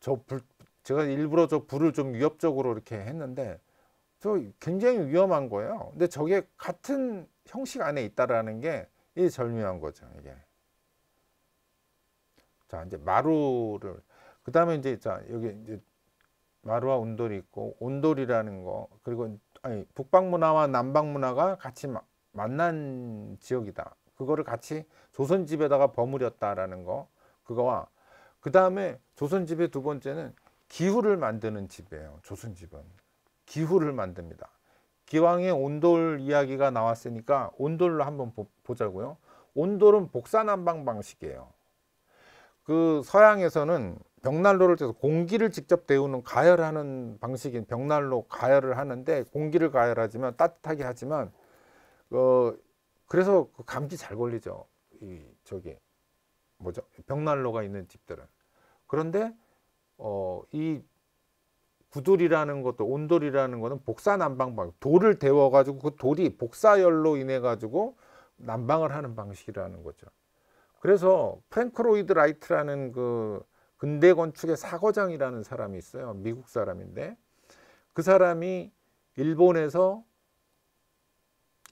저 불, 제가 일부러 저 불을 좀 위협적으로 이렇게 했는데 저 굉장히 위험한 거예요. 근데 저게 같은 형식 안에 있다라는 게 이 절묘한 거죠. 이게. 자 이제 마루를 그 다음에 이제 자 여기 이제 마루와 온돌이 있고 온돌이라는 거 그리고 아니 북방 문화와 남방 문화가 같이 마, 만난 지역이다. 그거를 같이 조선 집에다가 버무렸다라는 거 그거와 그 다음에 조선 집의 두 번째는 기후를 만드는 집이에요. 조선 집은 기후를 만듭니다. 기왕에 온돌 이야기가 나왔으니까 온돌로 한번 보, 자고요 온돌은 복사난방 방식이에요. 그 서양에서는 벽난로를 떼서 공기를 직접 데우는 가열하는 방식인 벽난로 가열을 하는데 공기를 가열하지만 따뜻하게 하지만 어 그래서 그 감기 잘 걸리죠. 이 저기 뭐죠? 벽난로가 있는 집들은. 그런데 어이 구돌이라는 것도 온돌이라는 거는 복사 난방 방 돌을 데워 가지고 그 돌이 복사열로 인해 가지고 난방을 하는 방식이라는 거죠. 그래서 프랭크 로이드 라이트라는 그 근대 건축의 사거장이라는 사람이 있어요. 미국 사람인데 그 사람이 일본에서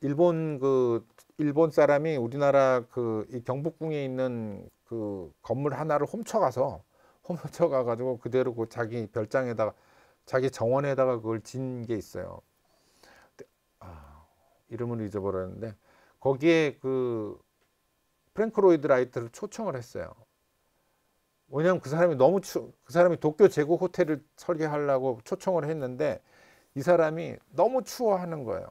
일본 그 일본 사람이 우리나라 그이 경복궁에 있는 그 건물 하나를 훔쳐가서 훔쳐가 가지고 그대로 그 자기 별장에다가 자기 정원에다가 그걸 진 게 있어요. 아, 이름을 잊어버렸는데 거기에 그 프랭크 로이드 라이트를 초청을 했어요. 왜냐하면 그 사람이 너무 추, 그 사람이 도쿄 제국 호텔을 설계하려고 초청을 했는데 이 사람이 너무 추워하는 거예요.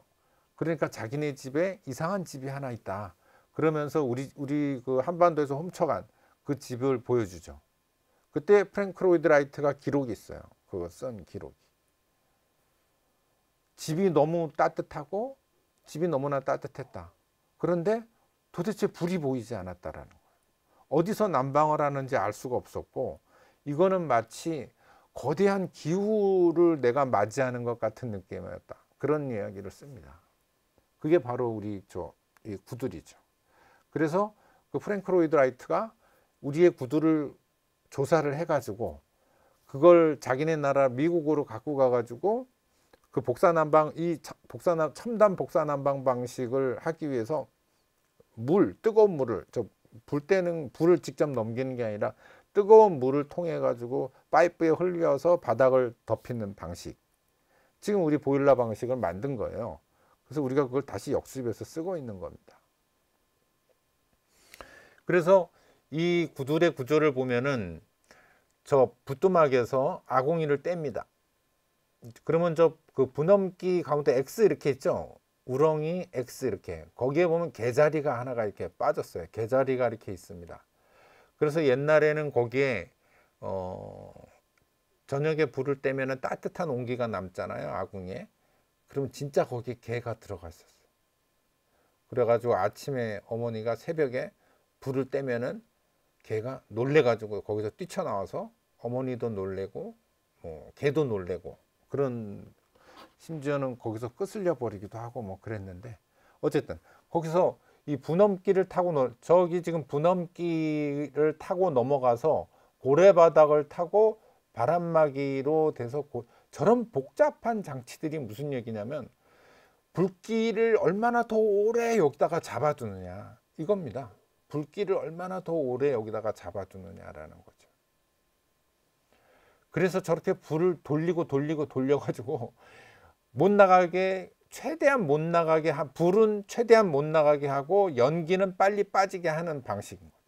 그러니까 자기네 집에 이상한 집이 하나 있다. 그러면서 우리 우리 그 한반도에서 훔쳐간 그 집을 보여주죠. 그때 프랭크 로이드 라이트가 기록이 있어요. 그거 쓴 기록이. 집이 너무 따뜻하고 집이 너무나 따뜻했다. 그런데 도대체 불이 보이지 않았다라는 거예요. 어디서 난방을 하는지 알 수가 없었고 이거는 마치 거대한 기후를 내가 맞이하는 것 같은 느낌이었다. 그런 이야기를 씁니다. 그게 바로 우리 저 구들이죠. 그래서 그 프랭크 로이드 라이트가 우리의 구두를 조사를 해가지고 그걸 자기네 나라 미국으로 갖고 가가지고 그 복사난방 이 복사 참담 복사난방 방식을 하기 위해서 물, 뜨거운 물을 저 불 때는 불을 직접 넘기는 게 아니라 뜨거운 물을 통해 가지고 파이프에 흘려서 바닥을 덮이는 방식. 지금 우리 보일러 방식을 만든 거예요. 그래서 우리가 그걸 다시 역수입해서 쓰고 있는 겁니다. 그래서 이 구두의 구조를 보면은 저붓뚜막에서 아궁이를 뗍니다. 그러면 저 그분엄기 가운데 X 이렇게 있죠. 우렁이 X 이렇게 거기에 보면 개자리가 하나가 이렇게 빠졌어요. 개자리가 이렇게 있습니다. 그래서 옛날에는 거기에 어, 저녁에 불을 떼면 따뜻한 온기가 남잖아요. 아궁에 그럼 진짜 거기 개가 들어가있었어요 그래가지고 아침에 어머니가 새벽에 불을 떼면은 개가 놀래가지고 거기서 뛰쳐나와서 어머니도 놀래고 뭐 개도 놀래고 그런 심지어는 거기서 끄슬려 버리기도 하고 뭐 그랬는데 어쨌든 거기서 이 분엄기를 타고 넘 저기 지금 분엄기를 타고 넘어가서 고래바닥을 타고 바람막이로 돼서 고, 저런 복잡한 장치들이 무슨 얘기냐면 불길을 얼마나 더 오래 여기다가 잡아두느냐 이겁니다. 불길을 얼마나 더 오래 여기다가 잡아두느냐라는 거죠. 그래서 저렇게 불을 돌리고 돌리고 돌려가지고 못 나가게 최대한 못 나가게 하, 불은 최대한 못 나가게 하고 연기는 빨리 빠지게 하는 방식인 거죠.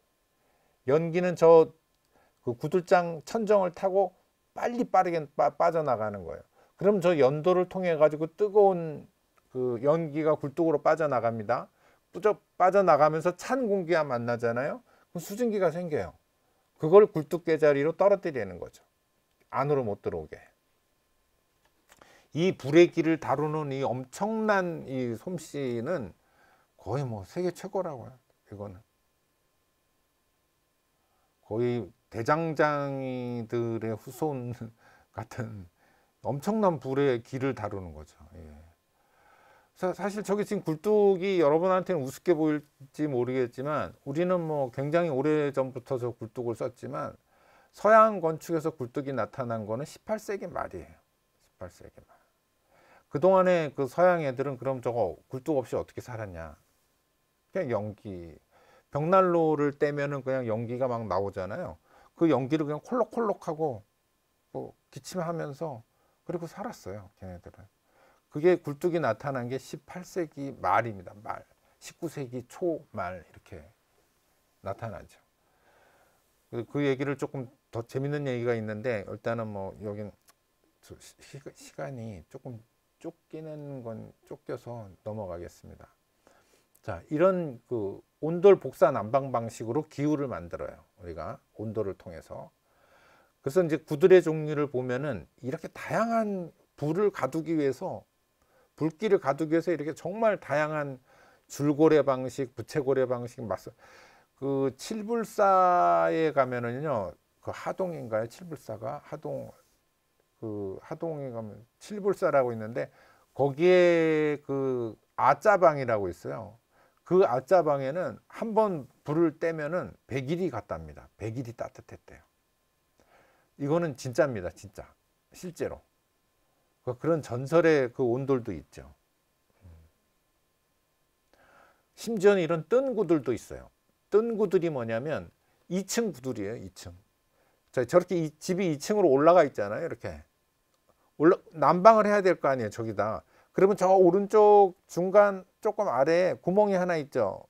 연기는 저그 구들장 천정을 타고 빨리 빠르게 빠, 져나가는 거예요. 그럼 저 연도를 통해 가지고 뜨거운 그 연기가 굴뚝으로 빠져나갑니다. 뿌적 빠져나가면서 찬 공기와 만나잖아요. 그럼 수증기가 생겨요. 그걸 굴뚝 개자리로 떨어뜨리는 거죠. 안으로 못 들어오게. 이 불의기를 다루는 이 엄청난 이 솜씨는 거의 뭐 세계 최고라고요. 이거는 거의 대장장이들의 후손 같은 엄청난 불의 기를 다루는 거죠. 예. 사실 저게 지금 굴뚝이 여러분한테는 우습게 보일지 모르겠지만 우리는 뭐 굉장히 오래 전부터 저 굴뚝을 썼지만 서양 건축에서 굴뚝이 나타난 거는 18세기 말이에요. 18세기 말. 그동안에 그 서양 애들은 그럼 저거 굴뚝 없이 어떻게 살았냐. 그냥 연기. 벽난로를 떼면은 그냥 연기가 막 나오잖아요. 그 연기를 그냥 콜록콜록하고 뭐 기침하면서 그리고 살았어요. 걔네들은. 그게 굴뚝이 나타난 게 18세기 말입니다. 말. 19세기 초 말 이렇게 나타나죠. 그 얘기를 조금 더 재밌는 얘기가 있는데 일단은 뭐 여긴 시간이 조금 쫓기는 건 쫓겨서 넘어가겠습니다. 자, 이런 그 온돌 복사 난방 방식으로 기후를 만들어요. 우리가 온도를 통해서. 그래서 이제 구들의 종류를 보면은 이렇게 다양한 불을 가두기 위해서 불길을 가두기 위해서 이렇게 정말 다양한 줄고래 방식, 부채고래 방식 맞서 그 칠불사에 가면은요. 그 하동인가요? 칠불사가 하동 그 하동에 가면 칠불사라고 있는데 거기에 그 아짜방이라고 있어요. 그 아짜방에는 한 번 불을 떼면은 100일이 갔답니다. 100일이 따뜻했대요. 이거는 진짜입니다. 진짜. 실제로. 그 그런 전설의 그 온돌도 있죠. 음. 심지어는 이런 뜬 구들도 있어요. 뜬 구들이 뭐냐면 2층 구들이에요. 2층. 저렇게 집이 2층으로 올라가 있잖아요. 이렇게. 올라 난방을 해야 될 거 아니에요 저기다 그러면 저 오른쪽 중간 조금 아래에 구멍이 하나 있죠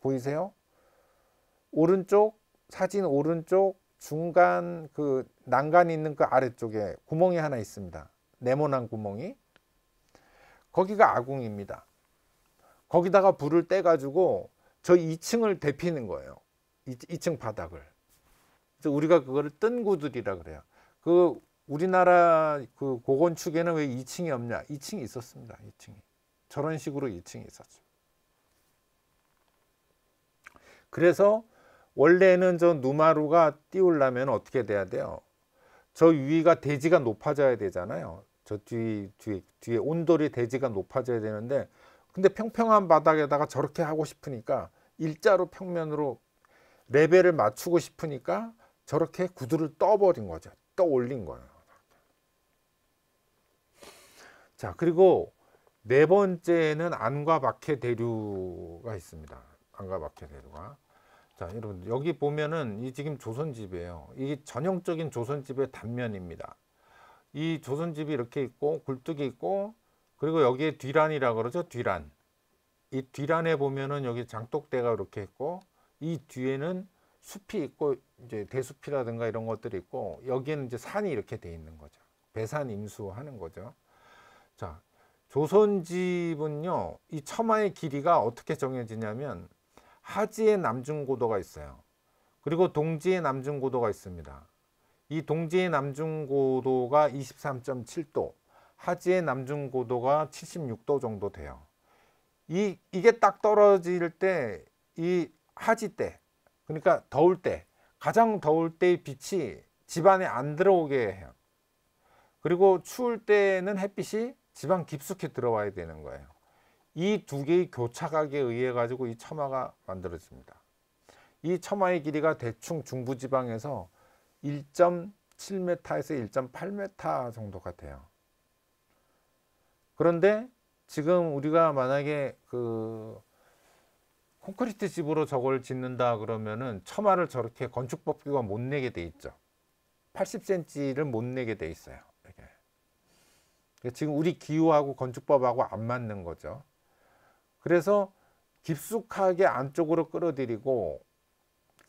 보이세요 오른쪽 사진 오른쪽 중간 그 난간 이 있는 그 아래쪽에 구멍이 하나 있습니다 네모난 구멍이 거기가 아궁입니다 거기다가 불을 떼 가지고 저 2층을 데피는 거예요 2, 층 바닥을 그래서 우리가 그거를 뜬구들이라 그래요 그 우리나라 그 고건축에는 왜 2층이 없냐? 2층이 있었습니다. 2층이. 저런 식으로 2층이 있었죠. 그래서 원래는 저 누마루가 띄우려면 어떻게 돼야 돼요? 저 위가 대지가 높아져야 되잖아요. 저 뒤, 뒤, 뒤에 온돌이 대지가 높아져야 되는데 근데 평평한 바닥에다가 저렇게 하고 싶으니까 일자로 평면으로 레벨을 맞추고 싶으니까 저렇게 구두를 떠버린 거죠. 떠올린 거예요. 자, 그리고 네 번째는 안과 박해 대류가 있습니다. 안과 박해 대류가. 자, 여러분 여기 보면은 이 지금 조선집이에요. 이게 전형적인 조선집의 단면입니다. 이 조선집이 이렇게 있고 굴뚝이 있고 그리고 여기에 뒤란이라 고 그러죠. 뒤란. 이 뒤란에 보면은 여기 장독대가 이렇게 있고 이 뒤에는 숲이 있고 이제 대숲이라든가 이런 것들이 있고 여기에는 이제 산이 이렇게 돼 있는 거죠. 배산 임수하는 거죠. 자, 조선집은요. 이 처마의 길이가 어떻게 정해지냐면 하지에 남중고도가 있어요. 그리고 동지에 남중고도가 있습니다. 이 동지의 남중고도가 23.7도, 하지의 남중고도가 76도 정도 돼요. 이, 이게 딱 떨어질 때, 이 하지 때, 그러니까 더울 때, 가장 더울 때의 빛이 집안에 안 들어오게 해요. 그리고 추울 때는 햇빛이 지방 깊숙이 들어와야 되는 거예요. 이 두 개의 교차각에 의해 가지고 이 처마가 만들어집니다. 이 처마의 길이가 대충 중부지방에서 1.7m에서 1.8m 정도가 돼요. 그런데 지금 우리가 만약에 그 콘크리트 집으로 저걸 짓는다 그러면은 처마를 저렇게 건축법규가 못 내게 돼 있죠. 80cm를 못 내게 돼 있어요. 그러니까 지금 우리 기후하고 건축법하고 안 맞는 거죠. 그래서 깊숙하게 안쪽으로 끌어들이고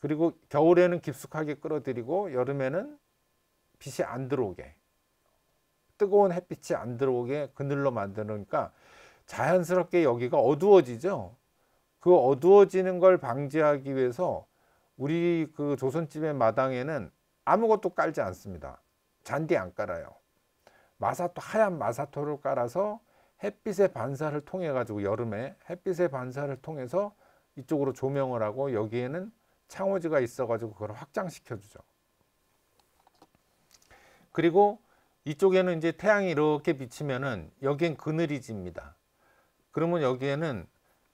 그리고 겨울에는 깊숙하게 끌어들이고 여름에는 빛이 안 들어오게 뜨거운 햇빛이 안 들어오게 그늘로 만드니까 자연스럽게 여기가 어두워지죠. 그 어두워지는 걸 방지하기 위해서 우리 그 조선집의 마당에는 아무것도 깔지 않습니다. 잔디 안 깔아요. 마사토 하얀 마사토를 깔아서 햇빛의 반사를 통해 가지고 여름에 햇빛의 반사를 통해서 이쪽으로 조명을 하고 여기에는 창호지가 있어 가지고 그걸 확장시켜 주죠. 그리고 이쪽에는 이제 태양이 이렇게 비치면은 여기엔 그늘이 집니다. 그러면 여기에는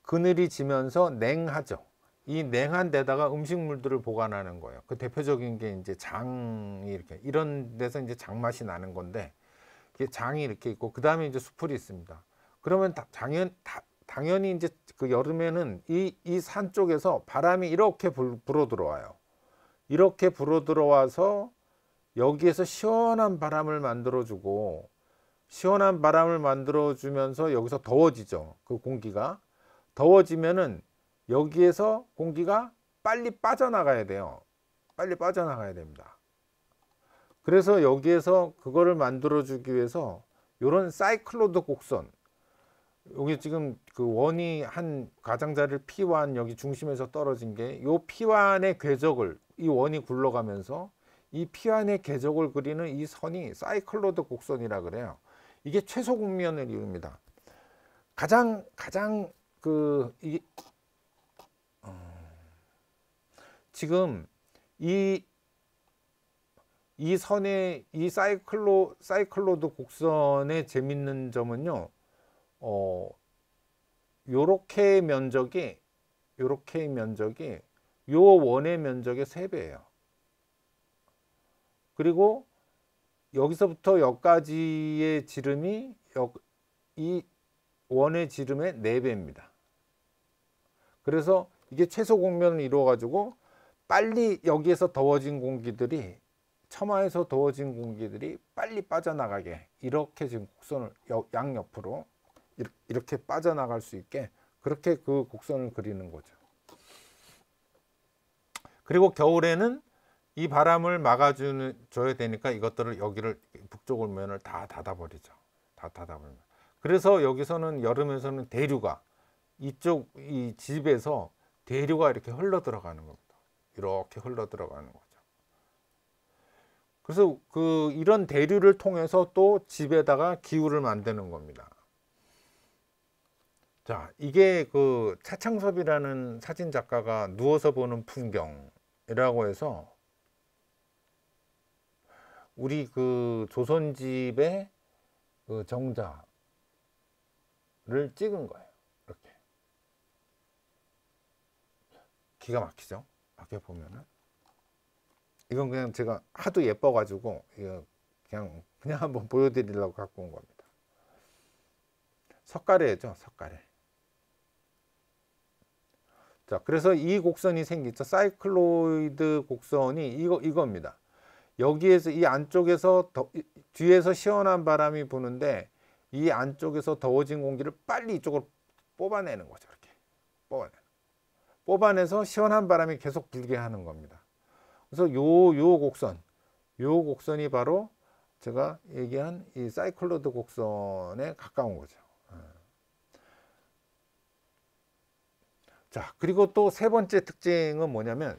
그늘이 지면서 냉하죠. 이 냉한 데다가 음식물들을 보관하는 거예요. 그 대표적인 게 이제 장이 이렇게 이런 데서 이제 장맛이 나는 건데 이게 장이 이렇게 있고 그 다음에 이제 수풀이 있습니다. 그러면 다, 당연 다, 당연히 이제 그 여름에는 이 이 산 쪽에서 바람이 이렇게 불, 불어 들어와요. 이렇게 불어 들어와서 여기에서 시원한 바람을 만들어주고 시원한 바람을 만들어주면서 여기서 더워지죠. 그 공기가 더워지면은 여기에서 공기가 빨리 빠져나가야 돼요. 빨리 빠져나가야 됩니다. 그래서 여기에서 그거를 만들어 주기 위해서 이런 사이클로드 곡선 여기 지금 그 원이 한 가장자리를 P1 여기 중심에서 떨어진 게 요 P1의 궤적을 이 원이 굴러가면서 이 P1의 궤적을 그리는 이 선이 사이클로드 곡선이라 그래요. 이게 최소 국면을 이룹니다. 가장 가장 그 이게 어, 지금 이이 선의 이 사이클로 사이클로드 곡선의 재밌는 점은요. 어 요렇게 면적이 요렇게 면적이 요 원의 면적의 3배예요 그리고 여기서부터 여기까지의 지름이 여, 이 원의 지름의 4배입니다. 그래서 이게 최소 공면을 이루어 가지고 빨리 여기에서 더워진 공기들이 처마에서 더워진 공기들이 빨리 빠져나가게 이렇게 지금 곡선을 양옆으로 이렇게 빠져나갈 수 있게 그렇게 그 곡선을 그리는 거죠. 그리고 겨울에는 이 바람을 막아주는 줘야 되니까 이것들을 여기를 북쪽을 면을 다 닫아버리죠. 다 닫아버리면. 그래서 여기서는 여름에서는 대류가 이쪽 이 집에서 대류가 이렇게 흘러 들어가는 겁니다. 이렇게 흘러 들어가는 거. 그래서 그 이런 대류를 통해서 또 집에다가 기후를 만드는 겁니다. 자, 이게 그 차창섭이라는 사진 작가가 누워서 보는 풍경이라고 해서 우리 그 조선집의 그 정자를 찍은 거예요. 이렇게 기가 막히죠. 밖에 보면은. 이건 그냥 제가 하도 예뻐가지고 이거 그냥 그냥 한번 보여드리려고 갖고 온 겁니다. 석가래죠, 석가래. 자, 그래서 이 곡선이 생기죠. 사이클로이드 곡선이 이거 이겁니다. 여기에서 이 안쪽에서 더, 뒤에서 시원한 바람이 부는데 이 안쪽에서 더워진 공기를 빨리 이쪽으로 뽑아내는 거죠. 이렇게 뽑아내. 뽑아내서 시원한 바람이 계속 불게 하는 겁니다. 그래서 요, 요 곡선, 요 곡선이 바로 제가 얘기한 이 사이클로드 곡선에 가까운 거죠. 예. 자, 그리고 또 세 번째 특징은 뭐냐면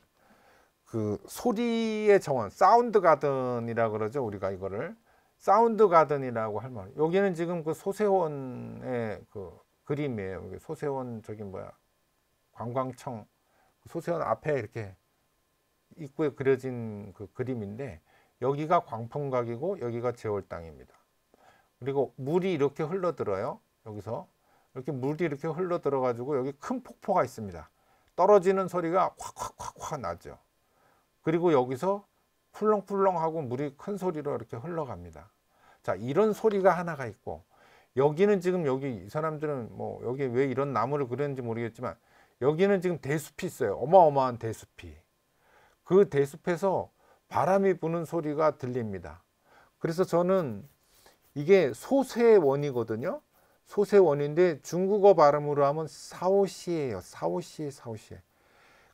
그 소리의 정원, 사운드 가든이라 그러죠. 우리가 이거를 사운드 가든이라고 할 말. 여기는 지금 그 소세원의 그 그림이에요. 소세원 저기 뭐야 관광청 소세원 앞에 이렇게 입구에 그려진 그 그림인데 여기가 광풍각이고 여기가 제월당입니다. 그리고 물이 이렇게 흘러들어요. 여기서 이렇게 물이 이렇게 흘러들어 가지고 여기 큰 폭포가 있습니다. 떨어지는 소리가 콱콱콱콱 나죠. 그리고 여기서 풀렁풀렁하고 물이 큰 소리로 이렇게 흘러갑니다. 자 이런 소리가 하나가 있고 여기는 지금 여기 사람들은 뭐 여기 왜 이런 나무를 그렸는지 모르겠지만 여기는 지금 대숲이 있어요. 어마어마한 대숲이. 그 대숲에서 바람이 부는 소리가 들립니다. 그래서 저는 이게 소세 원이거든요. 소세 원인데 중국어 발음으로 하면 사오시예요. 사오시, 사오시.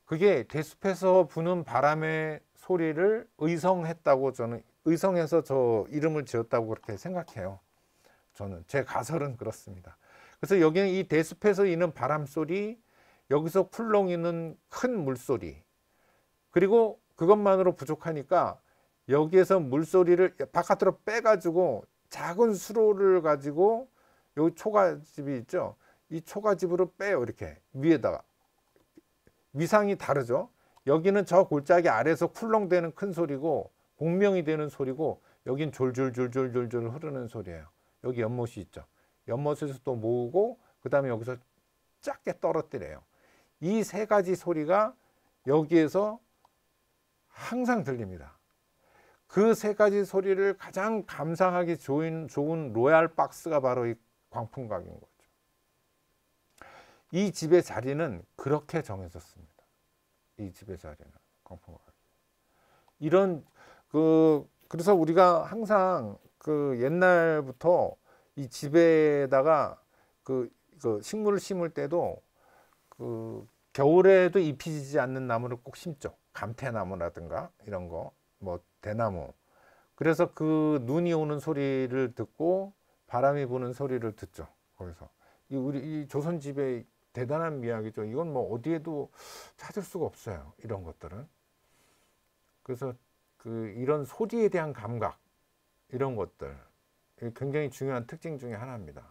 그게 대숲에서 부는 바람의 소리를 의성했다고 저는 의성해서 저 이름을 지었다고 그렇게 생각해요. 저는 제 가설은 그렇습니다. 그래서 여기는 이 대숲에서 이는 바람 소리, 여기서 풀렁이는큰 물소리, 그리고 그것만으로 부족하니까 여기에서 물소리를 바깥으로 빼가지고 작은 수로를 가지고 여기 초가집이 있죠. 이 초가집으로 빼요. 이렇게 위에다가. 위상이 다르죠. 여기는 저 골짜기 아래에서 쿨렁대는 큰 소리고 공명이 되는 소리고 여긴 졸졸졸졸졸졸 흐르는 소리예요. 여기 연못이 있죠. 연못에서 또 모으고 그 다음에 여기서 작게 떨어뜨려요. 이 세 가지 소리가 여기에서 항상 들립니다. 그 세 가지 소리를 가장 감상하기 좋은, 좋은 로얄 박스가 바로 이 광풍각인 거죠. 이 집의 자리는 그렇게 정해졌습니다. 이 집의 자리는 광풍각. 이런 그 그래서 우리가 항상 그 옛날부터 이 집에다가 그, 그 식물을 심을 때도 그 겨울에도 잎이 지지 않는 나무를 꼭 심죠. 감태나무라든가 이런 거, 뭐 대나무. 그래서 그 눈이 오는 소리를 듣고 바람이 부는 소리를 듣죠. 거기서 이 우리 이 조선 집의 대단한 미학이죠. 이건 뭐 어디에도 찾을 수가 없어요. 이런 것들은. 그래서 그 이런 소리에 대한 감각 이런 것들 굉장히 중요한 특징 중의 하나입니다.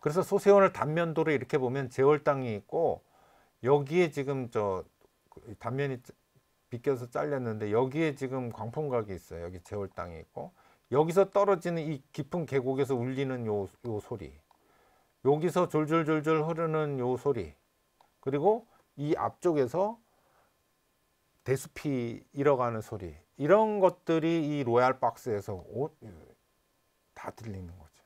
그래서 소세원을 단면도로 이렇게 보면 제월당이 있고 여기에 지금 저 단면이 비껴서 잘렸는데 여기에 지금 광풍각이 있어요. 여기 제월당이 있고 여기서 떨어지는 이 깊은 계곡에서 울리는 요, 요 소리 여기서 졸졸졸졸 흐르는 요 소리 그리고 이 앞쪽에서 대숲이 잃어가는 소리 이런 것들이 이 로얄 박스에서 예, 다 들리는 거죠.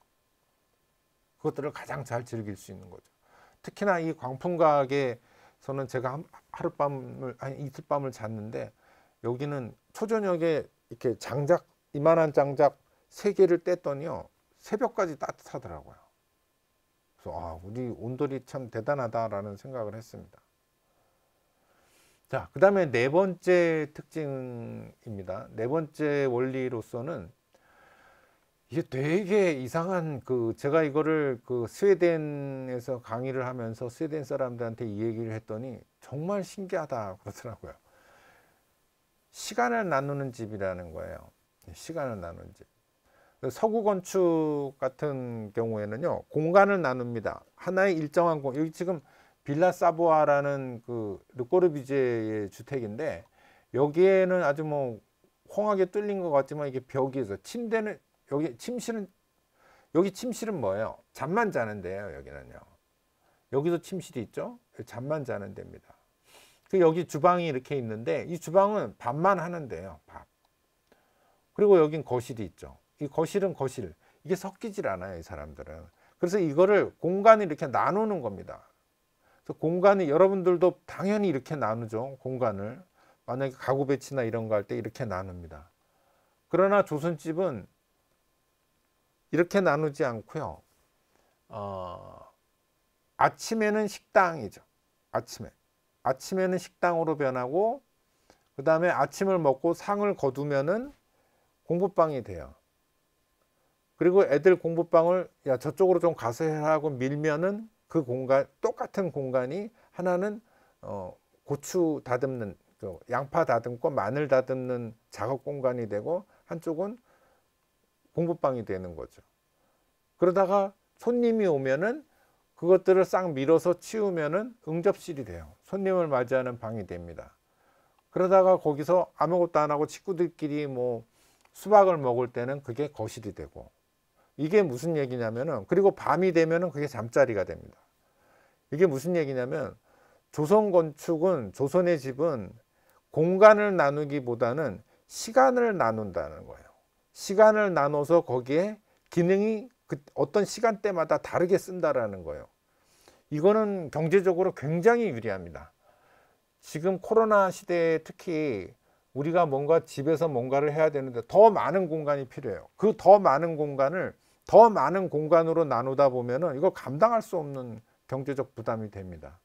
그것들을 가장 잘 즐길 수 있는 거죠. 특히나 이 광풍각에서는 제가 한, 하룻밤을 아니 이틀 밤을 잤는데 여기는 초저녁에 이렇게 장작 이만한 장작 세 개를 뗐더니요 새벽까지 따뜻하더라고요. 그래서 아 우리 온돌이 참 대단하다라는 생각을 했습니다. 자, 그 다음에 네 번째 특징입니다. 네 번째 원리로서는 이게 되게 이상한 그 제가 이거를 그 스웨덴에서 강의를 하면서 스웨덴 사람들한테 이 얘기를 했더니 정말 신기하다 그러더라고요. 시간을 나누는 집이라는 거예요. 시간을 나누는 집. 서구 건축 같은 경우에는요 공간을 나눕니다. 하나의 일정한 공 여기 지금 빌라 사보아라는 그 르꼬르비제의 주택인데 여기에는 아주 뭐 홍하게 뚫린 것 같지만 이게 벽이에서 침대는 여기 침실은 여기 침실은 뭐예요? 잠만 자는 데예요 여기는요. 여기도 침실이 있죠. 잠만 자는 데입니다. 그 여기 주방이 이렇게 있는데 이 주방은 밥만 하는데요. 밥. 그리고 여긴 거실이 있죠. 이 거실은 거실. 이게 섞이질 않아요. 이 사람들은. 그래서 이거를 공간을 이렇게 나누는 겁니다. 그래서 공간이 여러분들도 당연히 이렇게 나누죠. 공간을. 만약에 가구 배치나 이런 거 할 때 이렇게 나눕니다. 그러나 조선집은 이렇게 나누지 않고요. 어, 아침에는 식당이죠. 아침에. 아침에는 식당으로 변하고 그 다음에 아침을 먹고 상을 거두면은 공부방이 돼요. 그리고 애들 공부방을 야 저쪽으로 좀 가서 하고 밀면은 그 공간 똑같은 공간이 하나는 어, 고추 다듬는 그 양파 다듬고 마늘 다듬는 작업 공간이 되고 한쪽은 공부방이 되는 거죠. 그러다가 손님이 오면은 그것들을 싹 밀어서 치우면 응접실이 돼요. 손님을 맞이하는 방이 됩니다. 그러다가 거기서 아무것도 안 하고 친구들끼리 뭐 수박을 먹을 때는 그게 거실이 되고 이게 무슨 얘기냐면은 그리고 밤이 되면은 그게 잠자리가 됩니다. 이게 무슨 얘기냐면 조선 건축은 조선의 집은 공간을 나누기보다는 시간을 나눈다는 거예요. 시간을 나눠서 거기에 기능이 그 어떤 시간대마다 다르게 쓴다라는 거예요. 이거는 경제적으로 굉장히 유리합니다. 지금 코로나 시대에 특히 우리가 뭔가 집에서 뭔가를 해야 되는데 더 많은 공간이 필요해요. 그 더 많은 공간을 더 많은 공간으로 나누다 보면 이거 감당할 수 없는 경제적 부담이 됩니다.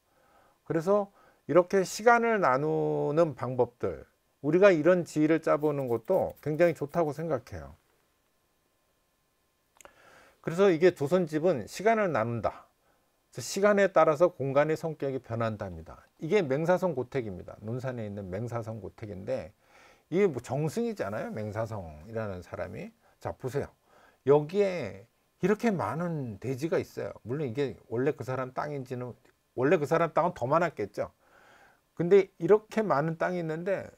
그래서 이렇게 시간을 나누는 방법들 우리가 이런 지위를 짜보는 것도 굉장히 좋다고 생각해요. 그래서 이게 조선집은 시간을 나눈다. 시간에 따라서 공간의 성격이 변한답니다. 이게 맹사성 고택입니다. 논산에 있는 맹사성 고택인데 이게 뭐 정승이잖아요. 맹사성이라는 사람이. 자 보세요. 여기에 이렇게 많은 대지가 있어요. 물론 이게 원래 그 사람 땅인지는 원래 그 사람 땅은 더 많았겠죠. 근데 이렇게 많은 땅이 있는데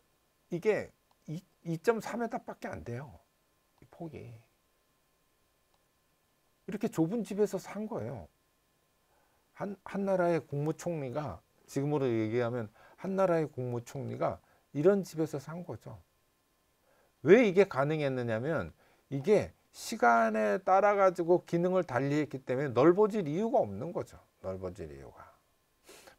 이게 2.3m밖에 안 돼요. 폭이. 이렇게 좁은 집에서 산 거예요. 한, 한 나라의 국무총리가 지금으로 얘기하면 한 나라의 국무총리가 이런 집에서 산 거죠. 왜 이게 가능했느냐면 이게 시간에 따라 가지고 기능을 달리했기 때문에 넓어질 이유가 없는 거죠. 넓어질 이유가.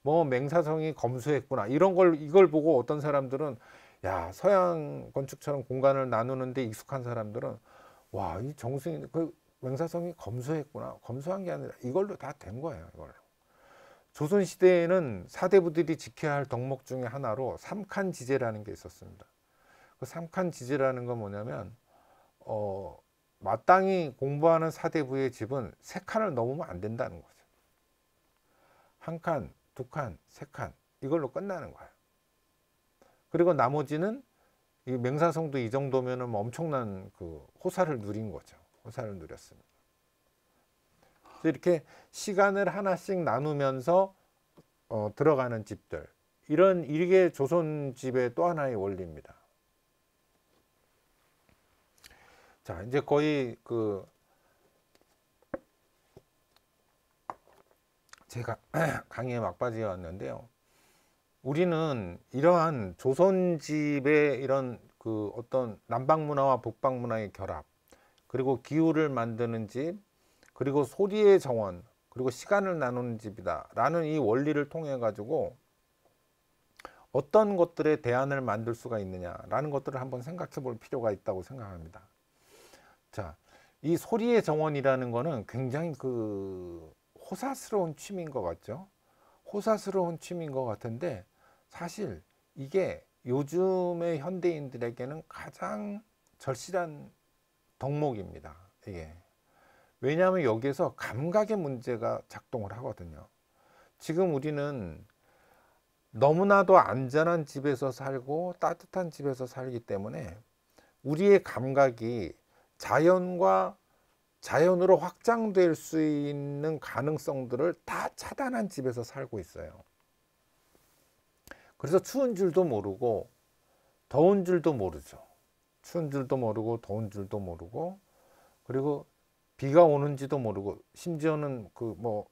뭐 맹사성이 검소했구나 이런 걸 이걸 보고 어떤 사람들은 야 서양 건축처럼 공간을 나누는데 익숙한 사람들은 와 이 정승이 그 맹사성이 검소했구나검소한게 아니라 이걸로 다 된 거예요 이걸 조선시대에는 사대부들이 지켜야 할 덕목 중의 하나로 삼칸지제라는 게 있었습니다. 그 삼칸지제라는 건 뭐냐면 어, 마땅히 공부하는 사대부의 집은 세 칸을 넘으면 안 된다는 거죠. 한 칸, 두 칸, 세 칸 이걸로 끝나는 거예요. 그리고 나머지는 이 맹사성도 이정도면뭐 엄청난 그 호사를 누린 거죠. 호사를 누렸습니다. 이렇게 시간을 하나씩 나누면서 어, 들어가는 집들 이런 이게 조선 집의 또 하나의 원리입니다. 자 이제 거의 그 제가 강의의 막바지에 왔는데요. 우리는 이러한 조선집의 이런 그 어떤 남방 문화와 북방 문화의 결합 그리고 기후를 만드는 집 그리고 소리의 정원 그리고 시간을 나누는 집이다라는 이 원리를 통해 가지고 어떤 것들의 대안을 만들 수가 있느냐라는 것들을 한번 생각해 볼 필요가 있다고 생각합니다. 자, 이 소리의 정원이라는 거는 굉장히 그 호사스러운 취미인 것 같죠? 호사스러운 취미인 것 같은데 사실 이게 요즘의 현대인들에게는 가장 절실한 덕목입니다. 이게 왜냐하면 여기에서 감각의 문제가 작동을 하거든요. 지금 우리는 너무나도 안전한 집에서 살고 따뜻한 집에서 살기 때문에 우리의 감각이 자연과 자연으로 확장될 수 있는 가능성들을 다 차단한 집에서 살고 있어요. 그래서 추운 줄도 모르고 더운 줄도 모르죠. 추운 줄도 모르고 더운 줄도 모르고 그리고 비가 오는지도 모르고 심지어는 그 뭐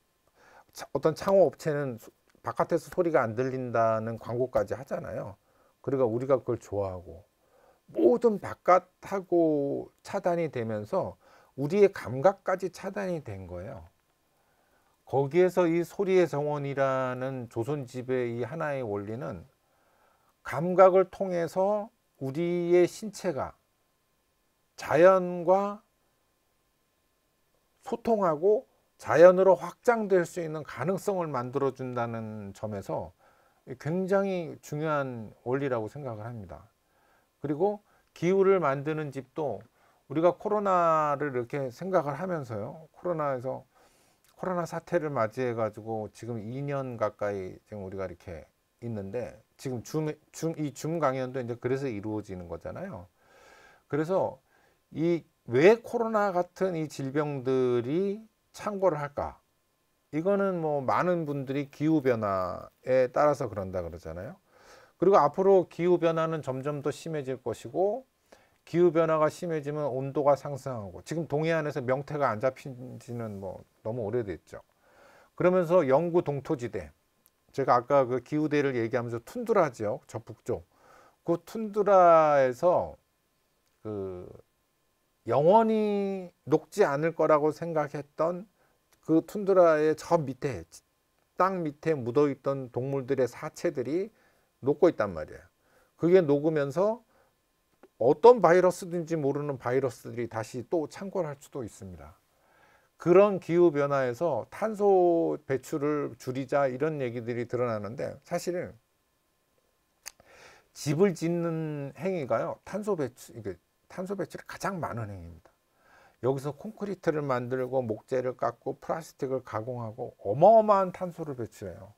어떤 창호 업체는 바깥에서 소리가 안 들린다는 광고까지 하잖아요. 그러니까 우리가 그걸 좋아하고 모든 바깥하고 차단이 되면서 우리의 감각까지 차단이 된 거예요. 거기에서 이 소리의 정원이라는 조선 집의 이 하나의 원리는 감각을 통해서 우리의 신체가 자연과 소통하고 자연으로 확장될 수 있는 가능성을 만들어 준다는 점에서 굉장히 중요한 원리라고 생각을 합니다. 그리고 기후를 만드는 집도 우리가 코로나를 이렇게 생각을 하면서요. 코로나에서 코로나 사태를 맞이해 가지고 지금 2년 가까이 지금 우리가 이렇게 있는데 지금 줌줌이줌 강연도 이제 그래서 이루어지는 거잖아요. 그래서 이왜 코로나 같은 이 질병들이 창궐을 할까? 이거는 뭐 많은 분들이 기후 변화에 따라서 그런다 그러잖아요. 그리고 앞으로 기후 변화는 점점 더 심해질 것이고 기후 변화가 심해지면 온도가 상승하고 지금 동해안에서 명태가 안 잡힌지는 뭐 너무 오래됐죠. 그러면서 영구 동토지대 제가 아까 그 기후대를 얘기하면서 툰드라 지역 저 북쪽 그 툰드라에서 그 영원히 녹지 않을 거라고 생각했던 그 툰드라의 저 밑에 땅 밑에 묻어 있던 동물들의 사체들이 녹고 있단 말이에요. 그게 녹으면서 어떤 바이러스든지 모르는 바이러스들이 다시 또 창궐할 수도 있습니다. 그런 기후 변화에서 탄소 배출을 줄이자 이런 얘기들이 드러나는데 사실은 집을 짓는 행위가요 탄소 배출 이게 탄소 배출이 가장 많은 행위입니다. 여기서 콘크리트를 만들고 목재를 깎고 플라스틱을 가공하고 어마어마한 탄소를 배출해요.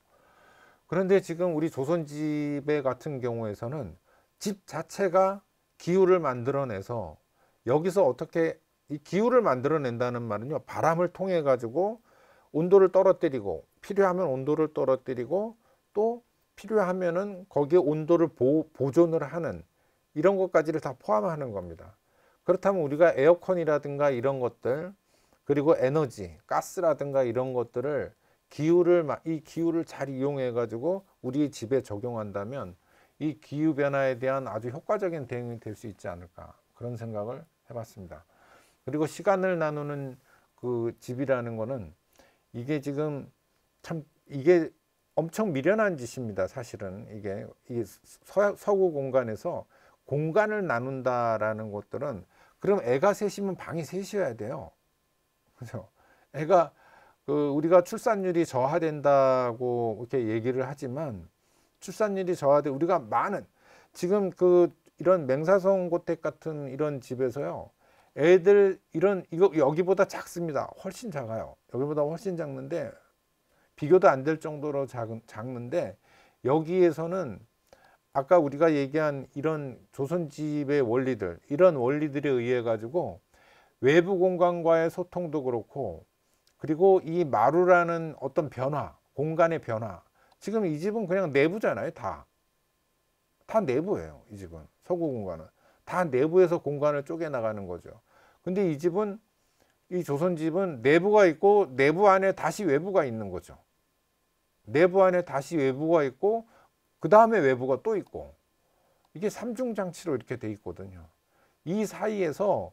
그런데 지금 우리 조선집의 같은 경우에는집 자체가 기후를 만들어내서 여기서 어떻게 이 기후를 만들어낸다는 말은요 바람을 통해 가지고 온도를 떨어뜨리고 필요하면 온도를 떨어뜨리고 또필요하면 거기에 온도를 보존을 하는 이런 것까지를 다 포함하는 겁니다. 그렇다면 우리가 에어컨이라든가 이런 것들 그리고 에너지, 가스라든가 이런 것들을 기후를 이 기후를 잘 이용해 가지고 우리 집에 적용한다면 이 기후 변화에 대한 아주 효과적인 대응이 될 수 있지 않을까 그런 생각을 해봤습니다. 그리고 시간을 나누는 그 집이라는 거는 이게 지금 참 이게 엄청 미련한 짓입니다. 사실은 이게 이 서, 서구 공간에서 공간을 나눈다라는 것들은 그럼 애가 셋이면 방이 셋이어야 돼요. 그죠? 애가 그 우리가 출산율이 저하된다고 이렇게 얘기를 하지만 출산율이 저하돼 우리가 많은 지금 그 이런 맹사성 고택 같은 이런 집에서요. 애들 이런 이거 여기보다 작습니다. 훨씬 작아요. 여기보다 훨씬 작는데 비교도 안 될 정도로 작은 작는데 여기에서는 아까 우리가 얘기한 이런 조선집의 원리들 이런 원리들에 의해 가지고 외부 공간과의 소통도 그렇고 그리고 이 마루라는 어떤 변화 공간의 변화 지금 이 집은 그냥 내부잖아요 다 다 내부예요 이 집은 서구 공간은 다 내부에서 공간을 쪼개나가는 거죠 근데 이 집은 이 조선집은 내부가 있고 내부 안에 다시 외부가 있는 거죠 내부 안에 다시 외부가 있고 그 다음에 외부가 또 있고 이게 삼중 장치로 이렇게 돼 있거든요. 이 사이에서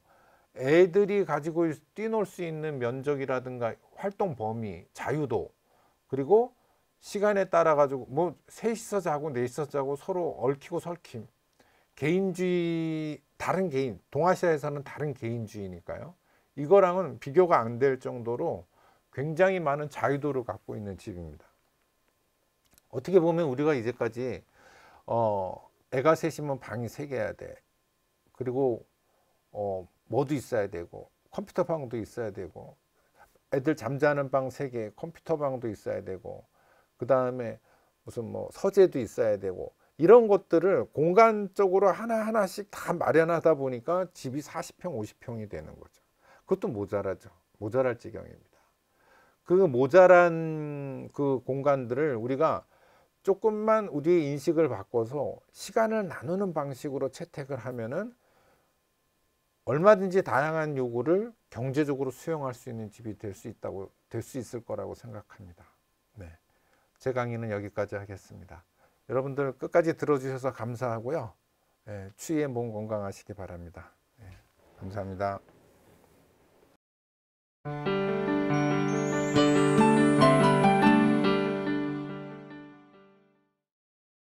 애들이 가지고 뛰놀 수 있는 면적이라든가 활동 범위, 자유도 그리고 시간에 따라 가지고 뭐 셋이서 자고 넷이서 자고 서로 얽히고 설킴 개인주의 다른 개인 동아시아에서는 다른 개인주의니까요. 이거랑은 비교가 안 될 정도로 굉장히 많은 자유도를 갖고 있는 집입니다. 어떻게 보면 우리가 이제까지 어, 애가 셋이면 방이 세 개야 돼. 그리고 어, 뭐도 있어야 되고 컴퓨터 방도 있어야 되고 애들 잠자는 방 세 개, 컴퓨터 방도 있어야 되고 그 다음에 무슨 뭐 서재도 있어야 되고 이런 것들을 공간적으로 하나하나씩 다 마련하다 보니까 집이 40평, 50평이 되는 거죠. 그것도 모자라죠. 모자랄 지경입니다. 그 모자란 그 공간들을 우리가 조금만 우리의 인식을 바꿔서 시간을 나누는 방식으로 채택을 하면은 얼마든지 다양한 요구를 경제적으로 수용할 수 있는 집이 될 수 있다고 될 수 있을 거라고 생각합니다. 네. 제 강의는 여기까지 하겠습니다. 여러분들 끝까지 들어주셔서 감사하고요. 네, 추위에 몸 건강하시기 바랍니다. 네, 감사합니다.